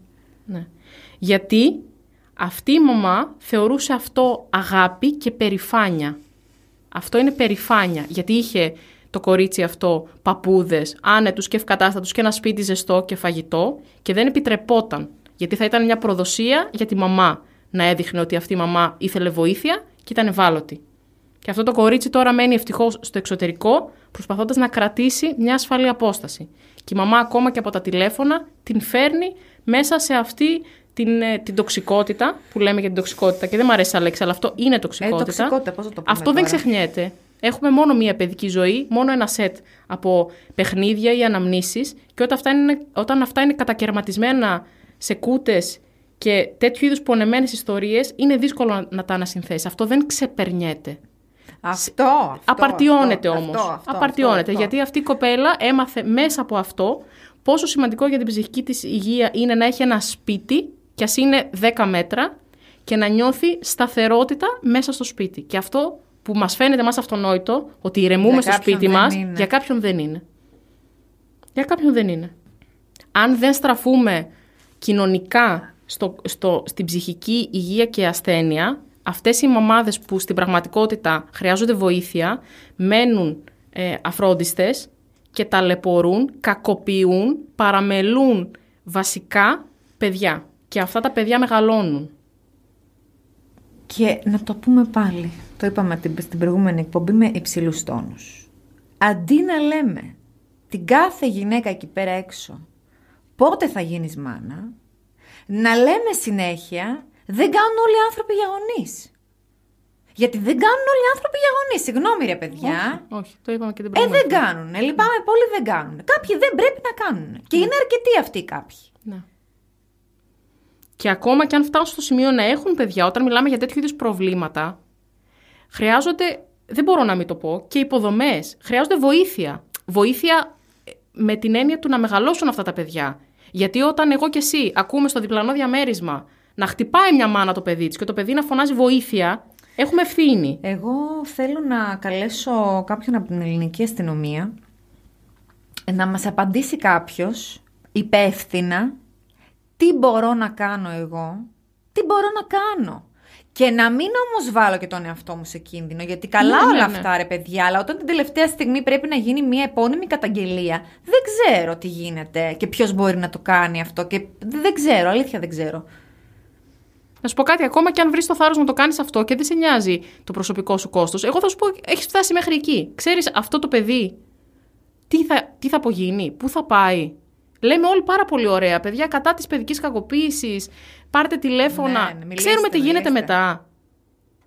Ναι. Γιατί αυτή η μαμά θεωρούσε αυτό αγάπη και περηφάνεια. Αυτό είναι περηφάνεια. Γιατί είχε το κορίτσι αυτό παππούδες άνετους και ευκατάστατους και ένα σπίτι ζεστό και φαγητό και δεν επιτρεπόταν. Γιατί θα ήταν μια προδοσία για τη μαμά να έδειχνε ότι αυτή η μαμά ήθελε βοήθεια και ήταν ευάλωτη. Και αυτό το κορίτσι τώρα μένει ευτυχώς στο εξωτερικό, προσπαθώντας να κρατήσει μια ασφαλή απόσταση. Και η μαμά, ακόμα και από τα τηλέφωνα, την φέρνει μέσα σε αυτή την, ε, την τοξικότητα, που λέμε για την τοξικότητα. Και δεν μ' αρέσει η αλλά αυτό είναι ε, τοξικότητα. Ε, τοξικότητα πώς θα το πούμε αυτό δεν ξεχνιέται. Έχουμε μόνο μία παιδική ζωή, μόνο ένα σετ από παιχνίδια ή αναμνήσεις και όταν αυτά είναι, όταν αυτά είναι κατακαιρματισμένα σε κούτες και τέτοιου είδους πονεμένες ιστορίες είναι δύσκολο να, να τα ανασυνθέσει. Αυτό δεν ξεπερνιέται. Αυτό, Απαρτιώνεται όμω. όμως. Απαρτιώνεται, γιατί αυτή η κοπέλα έμαθε μέσα από αυτό πόσο σημαντικό για την ψυχική της υγεία είναι να έχει ένα σπίτι, κι ας είναι 10 μέτρα, και να νιώθει σταθερότητα μέσα στο σπίτι. Και αυτό που μας φαίνεται μας αυτονόητο, ότι ηρεμούμε στο σπίτι μας, για κάποιον δεν είναι. Για κάποιον δεν είναι. Αν δεν στραφούμε κοινωνικά στο, στο, στην ψυχική υγεία και ασθένεια, αυτές οι μαμάδες που στην πραγματικότητα χρειάζονται βοήθεια μένουν ε, αφρόντιστες και ταλαιπωρούν, κακοποιούν, παραμελούν βασικά παιδιά. Και αυτά τα παιδιά μεγαλώνουν. Και να το πούμε πάλι, το είπαμε στην προηγούμενη εκπομπή με υψηλούς τόνους. Αντί να λέμε την κάθε γυναίκα εκεί πέρα έξω πότε θα γίνεις μάνα, να λέμε συνέχεια δεν κάνουν όλοι οι άνθρωποι για γονείς. Γιατί δεν κάνουν όλοι οι άνθρωποι για γονείς. Συγγνώμη, ρε παιδιά. Όχι, το είπαμε και την ε, προηγούμενη. Ε, δεν κάνουν. Λυπάμαι πολύ, δεν κάνουν. Κάποιοι δεν πρέπει να κάνουν. Και είναι ναι. αρκετοί αυτοί κάποιοι. Ναι. Και ακόμα και αν φτάσουν στο σημείο να έχουν παιδιά, όταν μιλάμε για τέτοιου είδους προβλήματα, χρειάζονται. Δεν μπορώ να μην το πω. Και υποδομές. Χρειάζονται βοήθεια. Βοήθεια ε, με την έννοια του να μεγαλώσουν αυτά τα παιδιά. Γιατί όταν εγώ και εσύ ακούμε στο διπλανό διαμέρισμα να χτυπάει μια μάνα το παιδί της και το παιδί να φωνάζει βοήθεια, έχουμε ευθύνη. Εγώ θέλω να καλέσω κάποιον από την ελληνική αστυνομία να μας απαντήσει κάποιος υπεύθυνα τι μπορώ να κάνω εγώ, τι μπορώ να κάνω. Και να μην όμως βάλω και τον εαυτό μου σε κίνδυνο, γιατί καλά ναι, ναι, όλα ναι, αυτά ρε παιδιά, αλλά όταν την τελευταία στιγμή πρέπει να γίνει μια επώνυμη καταγγελία, δεν ξέρω τι γίνεται και ποιος μπορεί να το κάνει αυτό. Και δεν ξέρω, αλήθεια δεν ξέρω να σου πω κάτι ακόμα και αν βρεις το θάρρος να το κάνεις αυτό και δεν σε νοιάζει το προσωπικό σου κόστος. Εγώ θα σου πω, έχεις φτάσει μέχρι εκεί. Ξέρεις αυτό το παιδί, τι θα, τι θα απογίνει, πού θα πάει. Λέμε όλοι πάρα πολύ ωραία, παιδιά, κατά της παιδικής κακοποίησης. Πάρτε τηλέφωνα. Ναι, ναι, Ξέρουμε τι γίνεται μετά. μετά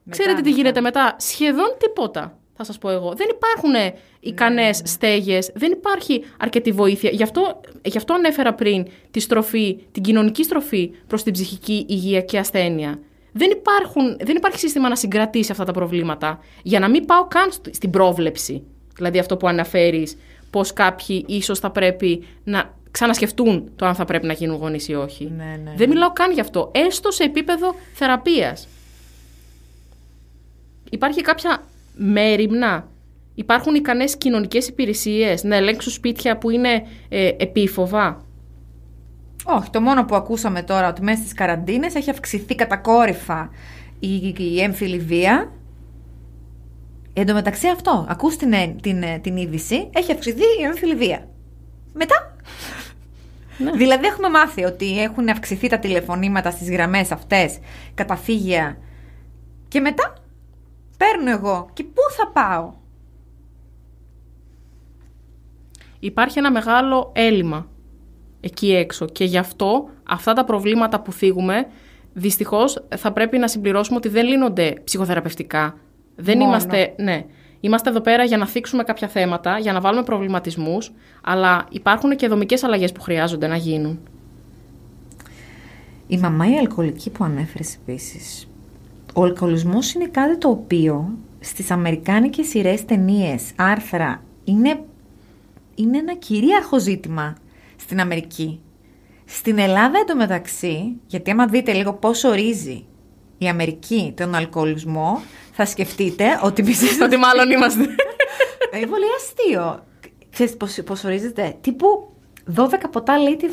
Ξέρετε τι γίνεται μετά. Σχεδόν τίποτα θα σας πω εγώ. Δεν υπάρχουν ε, ικανές mm. Ναι, ναι, ναι. στέγες, δεν υπάρχει αρκετή βοήθεια. Γι αυτό, ανέφερα πριν τη στροφή, την κοινωνική στροφή προς την ψυχική υγεία και ασθένεια. Δεν, υπάρχουν, δεν υπάρχει σύστημα να συγκρατήσει αυτά τα προβλήματα. Για να μην πάω καν στην πρόβλεψη. Δηλαδή αυτό που αναφέρεις, πώ κάποιοι ίσως θα πρέπει να ξανασκεφτούν το αν θα πρέπει να γίνουν γονείς ή όχι. Δεν μιλάω καν γι' αυτό. Έστω σε επίπεδο θεραπείας. Υπάρχει κάποια με Υπάρχουν ικανές κοινωνικές υπηρεσίες να ελέγξουν σπίτια που είναι ε, επίφοβα. Όχι, το μόνο που ακούσαμε τώρα ότι μέσα στις καραντίνες έχει αυξηθεί κατακόρυφα η, η, η έμφυλη βία. Εν αυτό, ακούς την, ε, ε, την, είδηση, έχει αυξηθεί η έμφυλη βία. Μετά... Ναι. Δηλαδή έχουμε μάθει ότι έχουν αυξηθεί τα τηλεφωνήματα στις γραμμές αυτές, καταφύγια και μετά παίρνω εγώ και πού θα πάω. Υπάρχει ένα μεγάλο έλλειμμα εκεί έξω και γι' αυτό αυτά τα προβλήματα που θίγουμε δυστυχώς θα πρέπει να συμπληρώσουμε ότι δεν λύνονται ψυχοθεραπευτικά. Δεν είμαστε, ναι, Είμαστε εδώ πέρα για να θίξουμε κάποια θέματα, για να βάλουμε προβληματισμούς... αλλά υπάρχουν και δομικές αλλαγές που χρειάζονται να γίνουν. Η μαμά η αλκοολική που ανέφερες επίσης, ο αλκοολισμός είναι κάτι το οποίο στις αμερικάνικες σειρές ταινίες, άρθρα, είναι, είναι ένα κυρίαρχο ζήτημα στην Αμερική. Στην Ελλάδα εντωμεταξύ, γιατί άμα δείτε λίγο πώς ορίζει η Αμερική τον αλκοολισμό, θα σκεφτείτε ότι πιστευετε ότι μάλλον είμαστε. Ε, είναι πολύ αστείο. Ξέρεις πώς, ορίζεται. Τύπου 12 ποτά λέει τη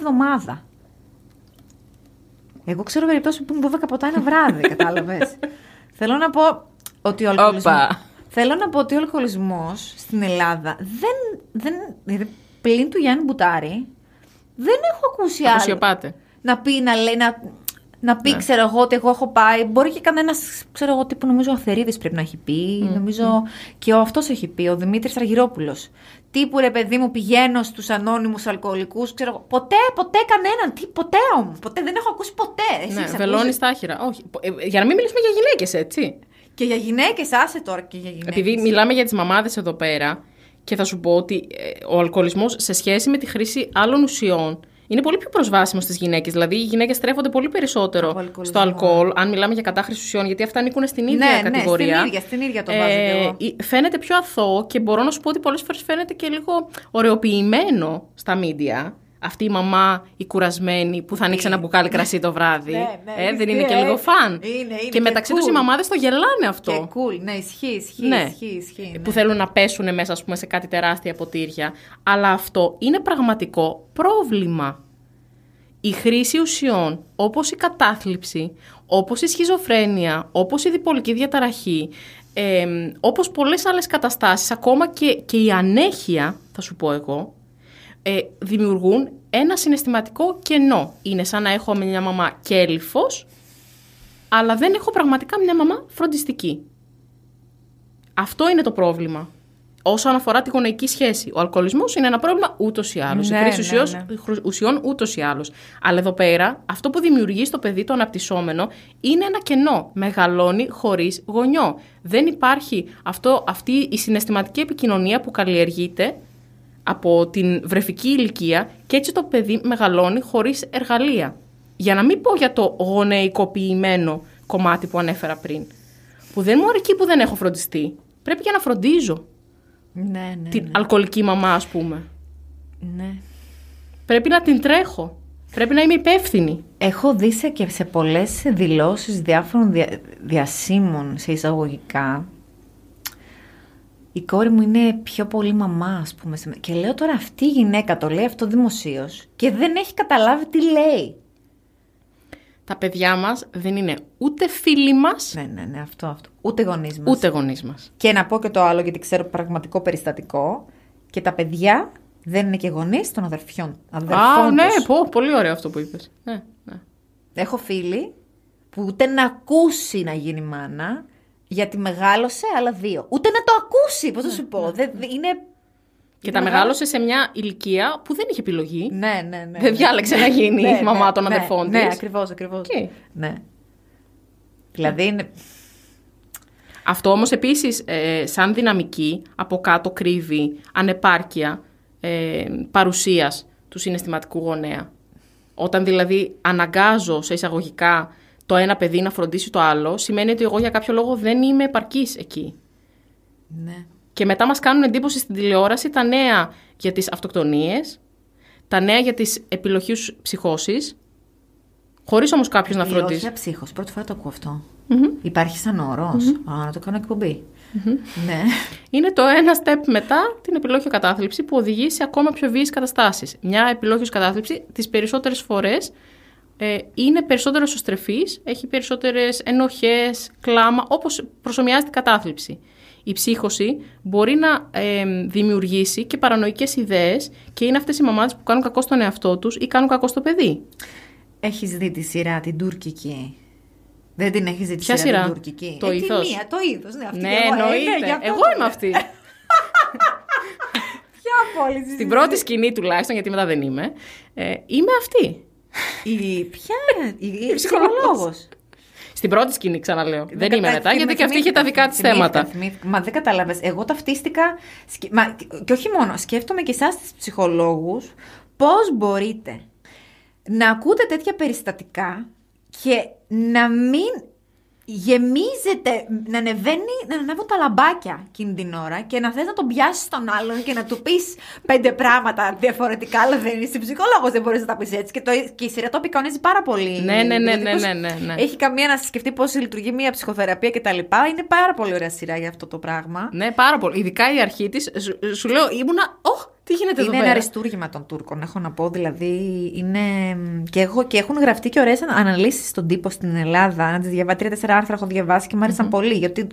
εγώ ξέρω περιπτώσεις που μου 12 ποτά ένα βράδυ, κατάλαβες. Θέλω να πω ότι ο αλκοολισμός... Θέλω να πω ότι ο στην Ελλάδα δεν, δεν, δηλαδή πλην του Γιάννη Μπουτάρη δεν έχω ακούσει άλλο. Να πει, να λέει, να, να πει, ναι. ξέρω εγώ, ότι εγώ έχω πάει. Μπορεί και κανένας, ξέρω εγώ, τύπου νομίζω ο Αθερίδης πρέπει να έχει πει. Mm, νομίζω mm. και ο αυτός έχει πει, ο Δημήτρης Αργυρόπουλο. Τύπου ρε παιδί μου, πηγαίνω στους ανώνυμους αλκοολικούς, ξέρω εγώ. Ποτέ, ποτέ κανέναν. Τι, ποτέ όμως. Ποτέ δεν έχω ακούσει ποτέ. Εσύ, ναι, βελώνεις τα άχυρα. Όχι. Ε, για να μην μιλήσουμε για γυναίκες, έτσι. Και για γυναίκες, άσε τώρα και για γυναίκες. Επειδή μιλάμε για τις μαμάδες εδώ πέρα και θα σου πω ότι ε, ο αλκοολισμός σε σχέση με τη χρήση άλλων ουσιών είναι πολύ πιο προσβάσιμο στις γυναίκες. Δηλαδή, οι γυναίκες στρέφονται πολύ περισσότερο στο αλκοόλ, αν μιλάμε για κατάχρηση ουσιών, γιατί αυτά ανήκουν στην ίδια ναι, ναι, κατηγορία. Ναι, στην ίδια, στην ίδια το βάζω ε, Φαίνεται πιο αθώο και μπορώ να σου πω ότι πολλές φορές φαίνεται και λίγο ωρεοποιημένο στα μίντια αυτή η μαμά η κουρασμένη που θα ανοίξει ένα ε, μπουκάλι ναι. κρασί το βράδυ. Ναι, ναι, ε, δεν είναι και λίγο ε, φαν. Είναι, είναι και μεταξύ cool. τους οι μαμάδες το γελάνε αυτό. Και cool. Ναι, ισχύει, ισχύει. Ναι. Που θέλουν να πέσουν μέσα, ας πούμε, σε κάτι τεράστια ποτήρια. Αλλά αυτό είναι πραγματικό πρόβλημα. Η χρήση ουσιών, όπως η κατάθλιψη, όπως η σχιζοφρένεια, όπως η διπολική διαταραχή, ε, όπως πολλές άλλες καταστάσεις, ακόμα και, και η ανέχεια, θα σου πω εγώ, ε, δημιουργούν ένα συναισθηματικό κενό. Είναι σαν να έχω μια μαμά κέλυφος, αλλά δεν έχω πραγματικά μια μαμά φροντιστική. Αυτό είναι το πρόβλημα. Όσον αφορά τη γονεϊκή σχέση, ο αλκοολισμός είναι ένα πρόβλημα ούτως ή είναι ένα πρόβλημα ούτω ή άλλω. Ναι, η χρήση ναι, ουσιών ούτως ή άλλως. Αλλά εδώ πέρα, αυτό που δημιουργεί στο παιδί το αναπτυσσόμενο είναι ένα κενό. Μεγαλώνει χωρίς γονιό. Δεν υπάρχει αυτό, αυτή η συναισθηματική επικοινωνία που καλλιεργείται από την βρεφική ηλικία και έτσι το παιδί μεγαλώνει χωρίς εργαλεία. Για να μην πω για το γονεϊκοποιημένο κομμάτι που ανέφερα πριν. Που δεν μου αρκεί που δεν έχω φροντιστεί. Πρέπει για να φροντίζω. Ναι, ναι, την ναι. αλκοολική μαμά, ας πούμε. Ναι. Πρέπει να την τρέχω. Πρέπει να είμαι υπεύθυνη. Έχω δει σε και σε πολλές δηλώσεις διάφορων δια, διασύμων σε εισαγωγικά η κόρη μου είναι πιο πολύ μαμά, ας πούμε. Και λέω τώρα αυτή η γυναίκα το λέει αυτό δημοσίως και δεν έχει καταλάβει τι λέει. Τα παιδιά μας δεν είναι ούτε φίλοι μας. Ναι, ναι, ναι, αυτό, αυτό. Ούτε γονείς μας. Ούτε γονείς μας. Και να πω και το άλλο, γιατί ξέρω πραγματικό περιστατικό. Και τα παιδιά δεν είναι και γονείς των αδερφιών. Α, ναι, πω, πολύ ωραίο αυτό που είπες. Ναι, ναι. Έχω φίλη που ούτε να ακούσει να γίνει μάνα, γιατί μεγάλωσε, αλλά δύο. Ούτε να το ακούσει, πώς να σου πω. Ναι, ναι. είναι και τα μεγάλωσε σε μια ηλικία που δεν είχε επιλογή. Ναι, ναι, ναι. Δεν ναι. διάλεξε να γίνει η μαμά των αδερφών τη. Ναι, ακριβώ, ακριβώ. Ναι. Δηλαδή είναι. Αυτό όμως επίσης ε, σαν δυναμική από κάτω κρύβει ανεπάρκεια ε, παρουσίας του συναισθηματικού γονέα. Όταν δηλαδή αναγκάζω σε εισαγωγικά το ένα παιδί να φροντίσει το άλλο, σημαίνει ότι εγώ για κάποιο λόγο δεν είμαι επαρκής εκεί. Ναι. Και μετά μας κάνουν εντύπωση στην τηλεόραση τα νέα για τις αυτοκτονίες, τα νέα για τις επιλογές ψυχώσεις, χωρίς όμως κάποιος να φροντίσει. Για ψύχος, πρώτη φορά το ακούω αυτό. Mm-hmm. Υπάρχει σαν όρος. Α, να το κάνω εκπομπή. Ναι. Είναι το ένα step μετά την επιλόγιο κατάθλιψη που οδηγεί σε ακόμα πιο βίαιες καταστάσεις. Μια επιλόγιος κατάθλιψη τις περισσότερες φορές ε, είναι περισσότερο σωστρεφής, έχει περισσότερες ενοχές, κλάμα, Όπως προσωμιάζει την κατάθλιψη. Η ψύχωση μπορεί να δημιουργήσει και παρανοϊκές ιδέες και είναι αυτές οι μαμάδες που κάνουν κακό στον εαυτό τους ή κάνουν κακό στο παιδί. Έχεις δει τη σειρά την τουρκική. Δεν την έχεις δει τη σειρά, σειρά, την τουρκική. Το ε, ήθος. μία, το ήθος. Ναι, αυτή ναι εννοείται. Ναι, εγώ είμαι αυτή. Ποια πόλη Στην πρώτη σκηνή τουλάχιστον, γιατί μετά δεν είμαι. Ε, είμαι αυτή. Η ποια. Η, ε, ψυχολόγος. Στην πρώτη σκηνή, ξαναλέω. Δεν, είμαι μετά, γιατί και αυτή είχε τα δικά της θέματα. Μα δεν κατάλαβες. Εγώ ταυτίστηκα. Μα, και όχι μόνο. Σκέφτομαι και εσάς του ψυχολόγους πώς μπορείτε να ακούτε τέτοια περιστατικά και να μην γεμίζεται, να ανεβαίνει, να ανέβουν τα λαμπάκια εκείνη την ώρα και να θες να τον πιάσεις τον άλλον και να του πεις πέντε πράγματα διαφορετικά, αλλά δεν είσαι ψυχολόγος, δεν μπορείς να τα πεις έτσι και, το, και η σειρά το απεικονίζει πάρα πολύ. Ναι, ναι, ναι, δηλαδή ναι, ναι, ναι, ναι, Έχει καμία να σκεφτεί πώς λειτουργεί μια ψυχοθεραπεία κτλ. Είναι πάρα πολύ ωραία σειρά για αυτό το πράγμα. Ναι, πάρα πολύ. Ειδικά η αρχή της, σου λέω, ήμουνα τι γίνεται είναι ένα αριστούργημα των Τούρκων, έχω να πω. Δηλαδή, είναι. Και, έχω... και έχουν γραφτεί και ωραίες αναλύσεις στον τύπο στην Ελλάδα. Να τις διαβάσει. Τρία-τέσσερα άρθρα έχω διαβάσει και μου αρεσαν πολύ. Γιατί...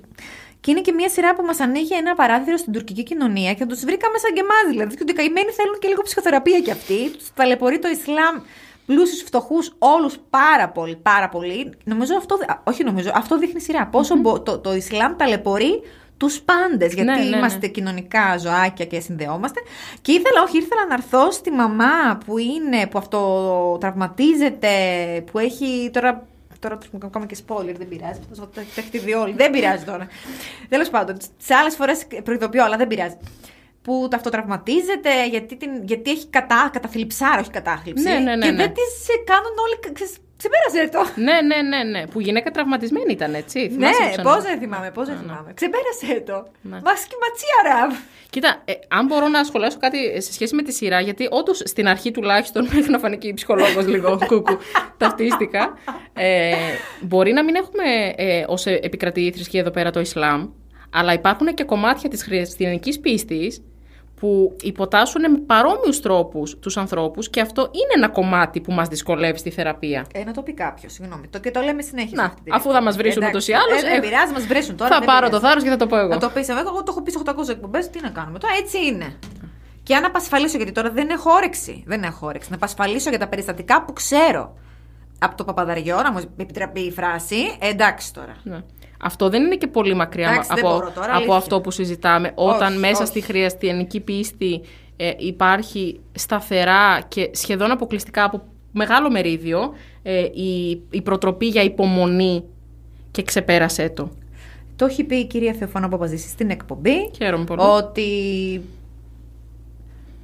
Και είναι και μια σειρά που μας ανοίγει ένα παράθυρο στην τουρκική κοινωνία και τους βρήκαμε σαν και εμάς. Δηλαδή, και ότι οι καημένοι θέλουν και λίγο ψυχοθεραπεία κι αυτοί. Τους ταλαιπωρεί το Ισλάμ πλούσιους, φτωχούς, όλους πάρα πολύ, πάρα πολύ. Νομίζω αυτό, όχι νομίζω, αυτό δείχνει σειρά. το, το Ισλάμ ταλαιπωρεί τους πάντες, γιατί ναι, ναι, ναι. είμαστε κοινωνικά ζωάκια και συνδεόμαστε. Και ήθελα, όχι, ήθελα να έρθω στη μαμά που είναι, που αυτό τραυματίζεται, που έχει τώρα τώρα τους κάνω και spoiler, δεν πειράζει. Θα το έχετε όλοι. Δεν πειράζει τώρα. Τέλος πάντων, σε άλλες φορές προειδοποιώ, αλλά δεν πειράζει. Που αυτοτραυματίζεται, γιατί, την, γιατί έχει κατά, καταθλιψάρα, όχι κατάθλιψη. Ναι, ναι, ναι, και δεν τι κάνουν όλοι. Ξεπέρασε το. Ναι, ναι, ναι, ναι. Που γυναίκα τραυματισμένη ήταν, έτσι. ναι, πώ δεν θυμάμαι, πώς δεν θυμάμαι. Ξεπέρασε το. Ναι. Βάσκι ματσία Κοίτα, ε, αν μπορώ να σχολιάσω κάτι σε σχέση με τη σειρά, γιατί όντως στην αρχή τουλάχιστον, μέχρι να φανεί και η ψυχολόγος λίγο κούκου, ταυτίστηκα. Ε, μπορεί να μην έχουμε ε, ως επικρατή θρησκεία εδώ πέρα το Ισλάμ, αλλά υπάρχουν και κομμάτια της χριστιανική πίστης που υποτάσσουν με παρόμοιους τρόπους τους ανθρώπους και αυτό είναι ένα κομμάτι που μας δυσκολεύει στη θεραπεία. Ε, να το πει κάποιος, συγγνώμη. Το, και το λέμε συνέχεια. Να, αφού θα μας βρίσκουν ούτως ή άλλως. Ε, δεν πειράζει, μας βρίσουν τώρα. Θα πάρω το θάρρος και θα το πω εγώ. Θα το πεις εγώ, εγώ το έχω πεις 800 εκπομπές, τι να κάνουμε. Τώρα έτσι είναι. Και αν απασφαλίσω, γιατί τώρα δεν έχω όρεξη. Δεν έχω όρεξη. Να απασφαλίσω για τα περιστατικά που ξέρω. Από το παπαδαριό, να μου επιτραπεί η φράση. Ε, εντάξει τώρα. Ναι. Αυτό δεν είναι και πολύ μακριά από, από αυτό που συζητάμε. Όταν μέσα στη χρειαστιανική πίστη ε, υπάρχει σταθερά και σχεδόν αποκλειστικά από μεγάλο μερίδιο ε, η, η προτροπή για υπομονή και ξεπέρασέ το. Το έχει πει η κυρία Θεοφάνα Παπαζήση στην εκπομπή. Ότι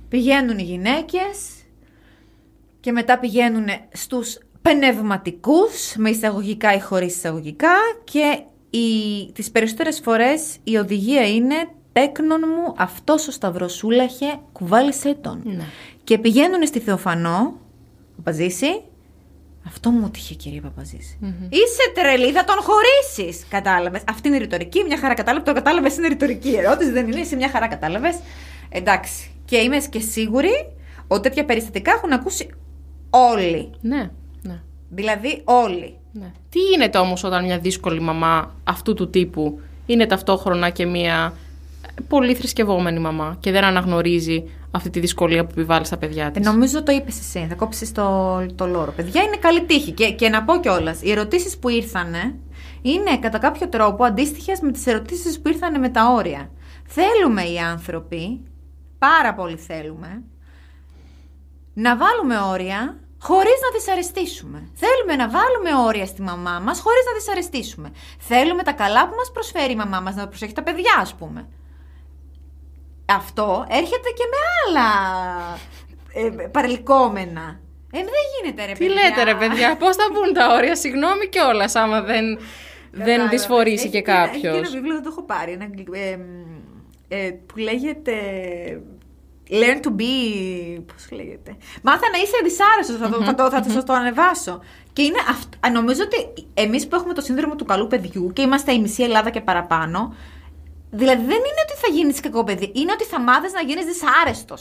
πηγαίνουν οι γυναίκες και μετά πηγαίνουν στους πνευματικούς, με εισαγωγικά ή χωρίς εισαγωγικά και η, τις περισσότερες φορές η οδηγία είναι τέκνον μου αυτός ο σταυροσούλαχε κουβάλισε τον. Ναι. Και πηγαίνουν στη Θεοφανό, Παπαζήση, αυτό μου τύχε, κυρία Παπαζήση. Mm-hmm. Είσαι τρελή, θα τον χωρίσει. Κατάλαβες. Αυτή είναι η ρητορική. Μια χαρά κατάλαβες. Το κατάλαβες είναι ρητορική ερώτηση. Δεν είναι. Είσαι μια χαρά κατάλαβες. Εντάξει. Και είμαι και σίγουρη ότι τέτοια περιστατικά έχουν ακούσει όλοι. Ναι, ναι. Δηλαδή όλοι. Ναι. Τι γίνεται όμως όταν μια δύσκολη μαμά αυτού του τύπου είναι ταυτόχρονα και μια πολύ θρησκευόμενη μαμά και δεν αναγνωρίζει αυτή τη δυσκολία που επιβάλλει στα παιδιά ε, της. νομίζω το είπες εσύ. Θα κόψεις το, το Παιδιά, είναι καλή τύχη. Και, και να πω κιόλας, οι ερωτήσεις που ήρθαν είναι κατά κάποιο τρόπο αντίστοιχες με τις ερωτήσεις που ήρθαν με τα όρια. Θέλουμε οι άνθρωποι, πάρα πολύ θέλουμε, να βάλουμε όρια χωρίς να δυσαρεστήσουμε. Θέλουμε να βάλουμε όρια στη μαμά μας χωρίς να δυσαρεστήσουμε. Θέλουμε τα καλά που μας προσφέρει η μαμά μας να προσέχει τα παιδιά, ας πούμε. Αυτό έρχεται και με άλλα ε, παρελκόμενα. Ε, δεν γίνεται ρε Τι παιδιά. Τι λέτε ρε παιδιά, πώς θα μπουν τα όρια, συγγνώμη κιόλας άμα δεν, ε, δεν δυσφορήσει και κάποιο. Έχει ένα βιβλίο, δεν το έχω πάρει, ένα, ε, ε, που λέγεται Learn to be. πώς λέγεται. Μάθα να είσαι δυσάρεστος. Θα, θα, το, θα, το, το ανεβάσω. Και είναι αυτό. νομίζω ότι εμείς που έχουμε το σύνδρομο του καλού παιδιού και είμαστε η μισή Ελλάδα και παραπάνω. Δηλαδή δεν είναι ότι θα γίνεις κακό παιδί, είναι ότι θα μάθεις να γίνεις δυσάρεστος.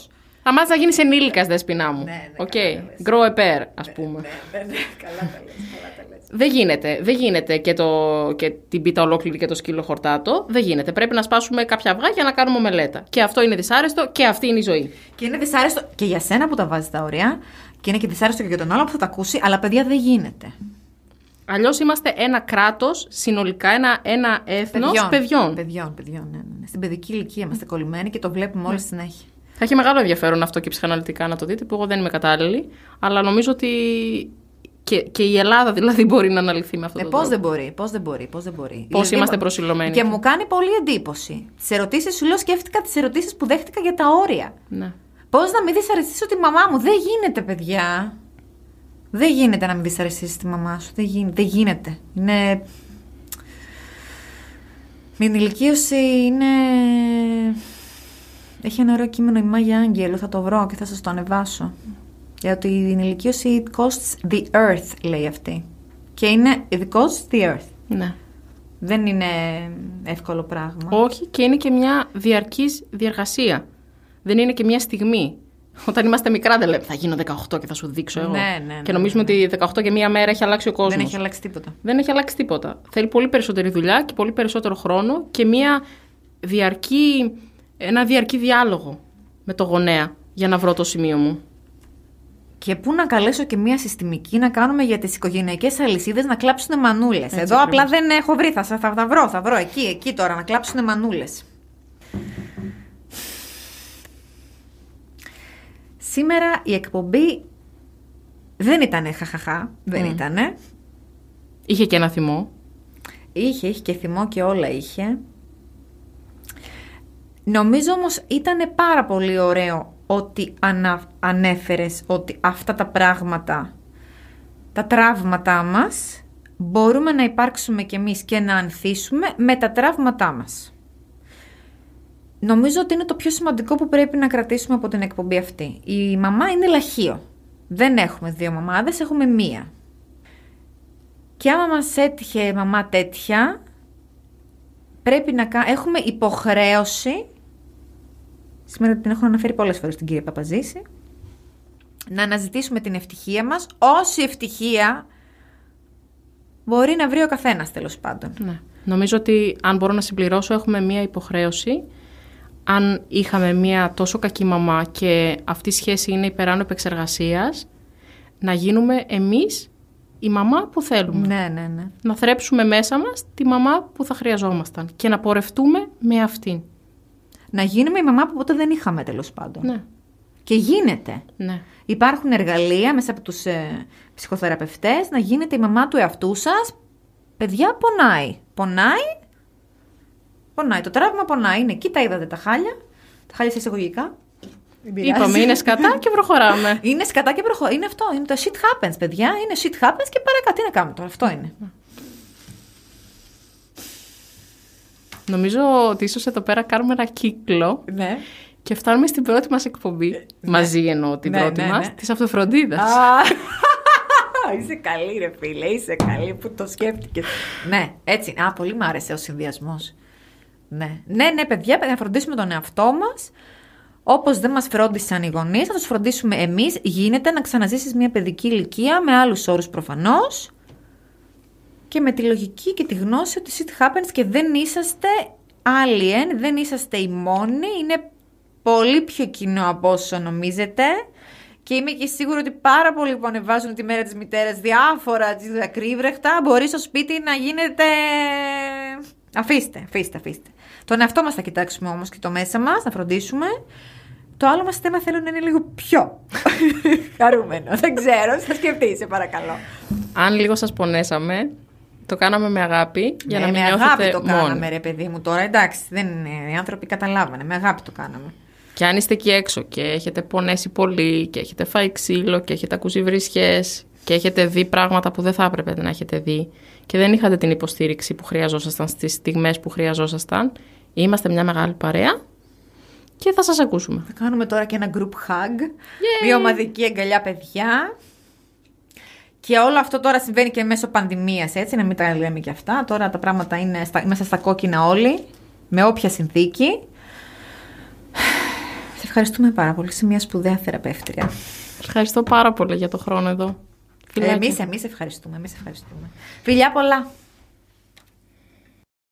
Αμά να γίνει ενήλικα, σπινά μου. Ναι, ναι. Okay. Grow a pair, ας ναι, πούμε. Ναι, ναι, ναι. Καλά τα λες, καλά τα λες. Δεν γίνεται. Δεν γίνεται και, το, και την πίτα ολόκληρη και το σκύλο χορτάτο. Δεν γίνεται. Πρέπει να σπάσουμε κάποια αυγά για να κάνουμε μελέτα. Και αυτό είναι δυσάρεστο και αυτή είναι η ζωή. Και είναι δυσάρεστο και για σένα που τα βάζεις τα ωραία. Και είναι και δυσάρεστο και για τον άλλο που θα τα ακούσει. Αλλά παιδιά δεν γίνεται. Αλλιώς είμαστε ένα κράτος, συνολικά ένα, ένα έθνος παιδιών. Παιδιών, παιδιών, ναι, ναι, ναι. Στην παιδική ηλικία είμαστε κολλημένοι και το βλέπουμε όλη ναι. συνέχεια. Θα έχει μεγάλο ενδιαφέρον αυτό και ψυχαναλυτικά να το δείτε, που εγώ δεν είμαι κατάλληλη. Αλλά νομίζω ότι και, και η Ελλάδα δηλαδή μπορεί να αναλυθεί με αυτό ε, το πώς τρόπο. Πώ δεν μπορεί, πώς δεν μπορεί, πώς δεν μπορεί. Πώς δηλαδή, είμαστε προσιλωμένοι. Και μου κάνει πολύ εντύπωση. Τις ερωτήσεις σου λέω, σκέφτηκα τις ερωτήσεις που δέχτηκα για τα όρια. Ναι. Πώς να μην δυσαρεστήσω τη μαμά μου. Δεν γίνεται, παιδιά. Δεν γίνεται να μην δυσαρεστήσεις τη μαμά σου. Δεν, γίνεται. Δεν γίνεται. Είναι. Η είναι έχει ένα ωραίο κείμενο η Μάγια Άγγελο, θα το βρω και θα σας το ανεβάσω. Γιατί η ενηλικίωση it costs the earth, λέει αυτή. Και είναι it costs the earth. Ναι. Δεν είναι εύκολο πράγμα. Όχι και είναι και μια διαρκής διεργασία. Δεν είναι και μια στιγμή. Όταν είμαστε μικρά δεν λέμε θα γίνω 18 και θα σου δείξω εγώ. Ναι, ναι, ναι και νομίζουμε ναι, ναι. ότι 18 και μία μέρα έχει αλλάξει ο κόσμος. Δεν έχει αλλάξει τίποτα. Δεν έχει αλλάξει τίποτα. Θέλει πολύ περισσότερη δουλειά και πολύ περισσότερο χρόνο και μια διαρκή ένα διαρκή διάλογο με το γονέα για να βρω το σημείο μου. Και πού να καλέσω και μία συστημική να κάνουμε για τις οικογενειακές αλυσίδες να κλάψουν μανούλε. Εδώ απλά δεν έχω βρει. Θα, θα, θα βρω, θα βρω εκεί, εκεί τώρα να κλάψουν μανούλες. Σήμερα η εκπομπή δεν ήταν χαχαχά, δεν mm. ήτανε. Είχε και ένα θυμό. Είχε, είχε και θυμό και όλα είχε. Νομίζω όμως ήταν πάρα πολύ ωραίο ότι ανα, ανέφερες ότι αυτά τα πράγματα, τα τραύματά μας, μπορούμε να υπάρξουμε κι εμείς και να ανθίσουμε με τα τραύματά μας. Νομίζω ότι είναι το πιο σημαντικό που πρέπει να κρατήσουμε από την εκπομπή αυτή. Η μαμά είναι λαχείο. Δεν έχουμε δύο μαμάδες, έχουμε μία. Και άμα μας έτυχε μαμά τέτοια, πρέπει να έχουμε υποχρέωση Σήμερα την έχω αναφέρει πολλές φορές την κυρία Παπαζήση. Να αναζητήσουμε την ευτυχία μας, όση ευτυχία μπορεί να βρει ο καθένας τέλος πάντων. Ναι. Νομίζω ότι αν μπορώ να συμπληρώσω, έχουμε μία υποχρέωση. Αν είχαμε μία τόσο κακή μαμά και αυτή η σχέση είναι υπεράνω επεξεργασίας, να γίνουμε εμείς η μαμά που θέλουμε. Ναι, ναι, ναι. Να θρέψουμε μέσα μας τη μαμά που θα χρειαζόμασταν και να πορευτούμε με αυτήν να γίνουμε η μαμά που ποτέ δεν είχαμε τέλος πάντων. Ναι. Και γίνεται. Ναι. Υπάρχουν εργαλεία μέσα από τους ε, ψυχοθεραπευτές να γίνεται η μαμά του εαυτού σας. Παιδιά πονάει. Πονάει. Πονάει. Το τραύμα πονάει. Είναι εκεί τα είδατε τα χάλια. Τα χάλια σε εισαγωγικά. Είπαμε, είναι σκατά και προχωράμε. είναι σκατά και προχωράμε. Είναι αυτό. Είναι το shit happens, παιδιά. Είναι shit happens και παρακάτω. Τι να κάνουμε τώρα. Αυτό είναι. Ναι. Νομίζω ότι ίσως εδώ πέρα κάνουμε ένα κύκλο. Ναι. Και φτάνουμε στην πρώτη μας εκπομπή. Ε, ναι. Μαζί εννοώ την ναι, πρώτη ναι, μας, ναι. της αυτοφροντίδας. είσαι καλή ρε φίλε, είσαι καλή που το σκέφτηκες. ναι, έτσι. Α, πολύ μου άρεσε ο συνδυασμός. Ναι. ναι, ναι παιδιά, να φροντίσουμε τον εαυτό μας. Όπως δεν μας φρόντισαν οι γονείς, θα τους φροντίσουμε εμείς. Γίνεται να ξαναζήσεις μια παιδική ηλικία με άλλους όρους προφανώς και με τη λογική και τη γνώση ότι shit happens και δεν είσαστε alien, δεν είσαστε οι μόνοι, είναι πολύ πιο κοινό από όσο νομίζετε. Και είμαι και σίγουρη ότι πάρα πολλοί που ανεβάζουν τη μέρα της μητέρας διάφορα δακρύβρεχτα μπορεί στο σπίτι να γίνεται... Αφήστε, αφήστε, αφήστε. Τον εαυτό μας θα κοιτάξουμε όμως και το μέσα μας, να φροντίσουμε. Το άλλο μας θέμα θέλω να είναι λίγο πιο χαρούμενο. Δεν ξέρω, θα σκεφτείς, παρακαλώ. Αν λίγο σας πονέσαμε, το κάναμε με αγάπη. Για ναι, να μην με αγάπη το κάναμε, ρε παιδί μου τώρα. Εντάξει, δεν Οι άνθρωποι καταλάβανε. Με αγάπη το κάναμε. Και αν είστε εκεί έξω και έχετε πονέσει πολύ και έχετε φάει ξύλο και έχετε ακούσει βρισχές και έχετε δει πράγματα που δεν θα έπρεπε να έχετε δει και δεν είχατε την υποστήριξη που χρειαζόσασταν στις στιγμές που χρειαζόσασταν, είμαστε μια μεγάλη παρέα και θα σας ακούσουμε. Θα κάνουμε τώρα και ένα group hug, μια ομαδική αγκαλιά παιδιά. Και όλο αυτό τώρα συμβαίνει και μέσω πανδημίας, έτσι, να μην τα λέμε και αυτά. Τώρα τα πράγματα είναι μέσα στα κόκκινα όλοι, με όποια συνθήκη. Σε ευχαριστούμε πάρα πολύ. Είσαι μια σπουδαία θεραπεύτρια. Ευχαριστώ πάρα πολύ για το χρόνο εδώ. Εμεί, εμείς ευχαριστούμε, εμείς ευχαριστούμε. Φιλιά πολλά.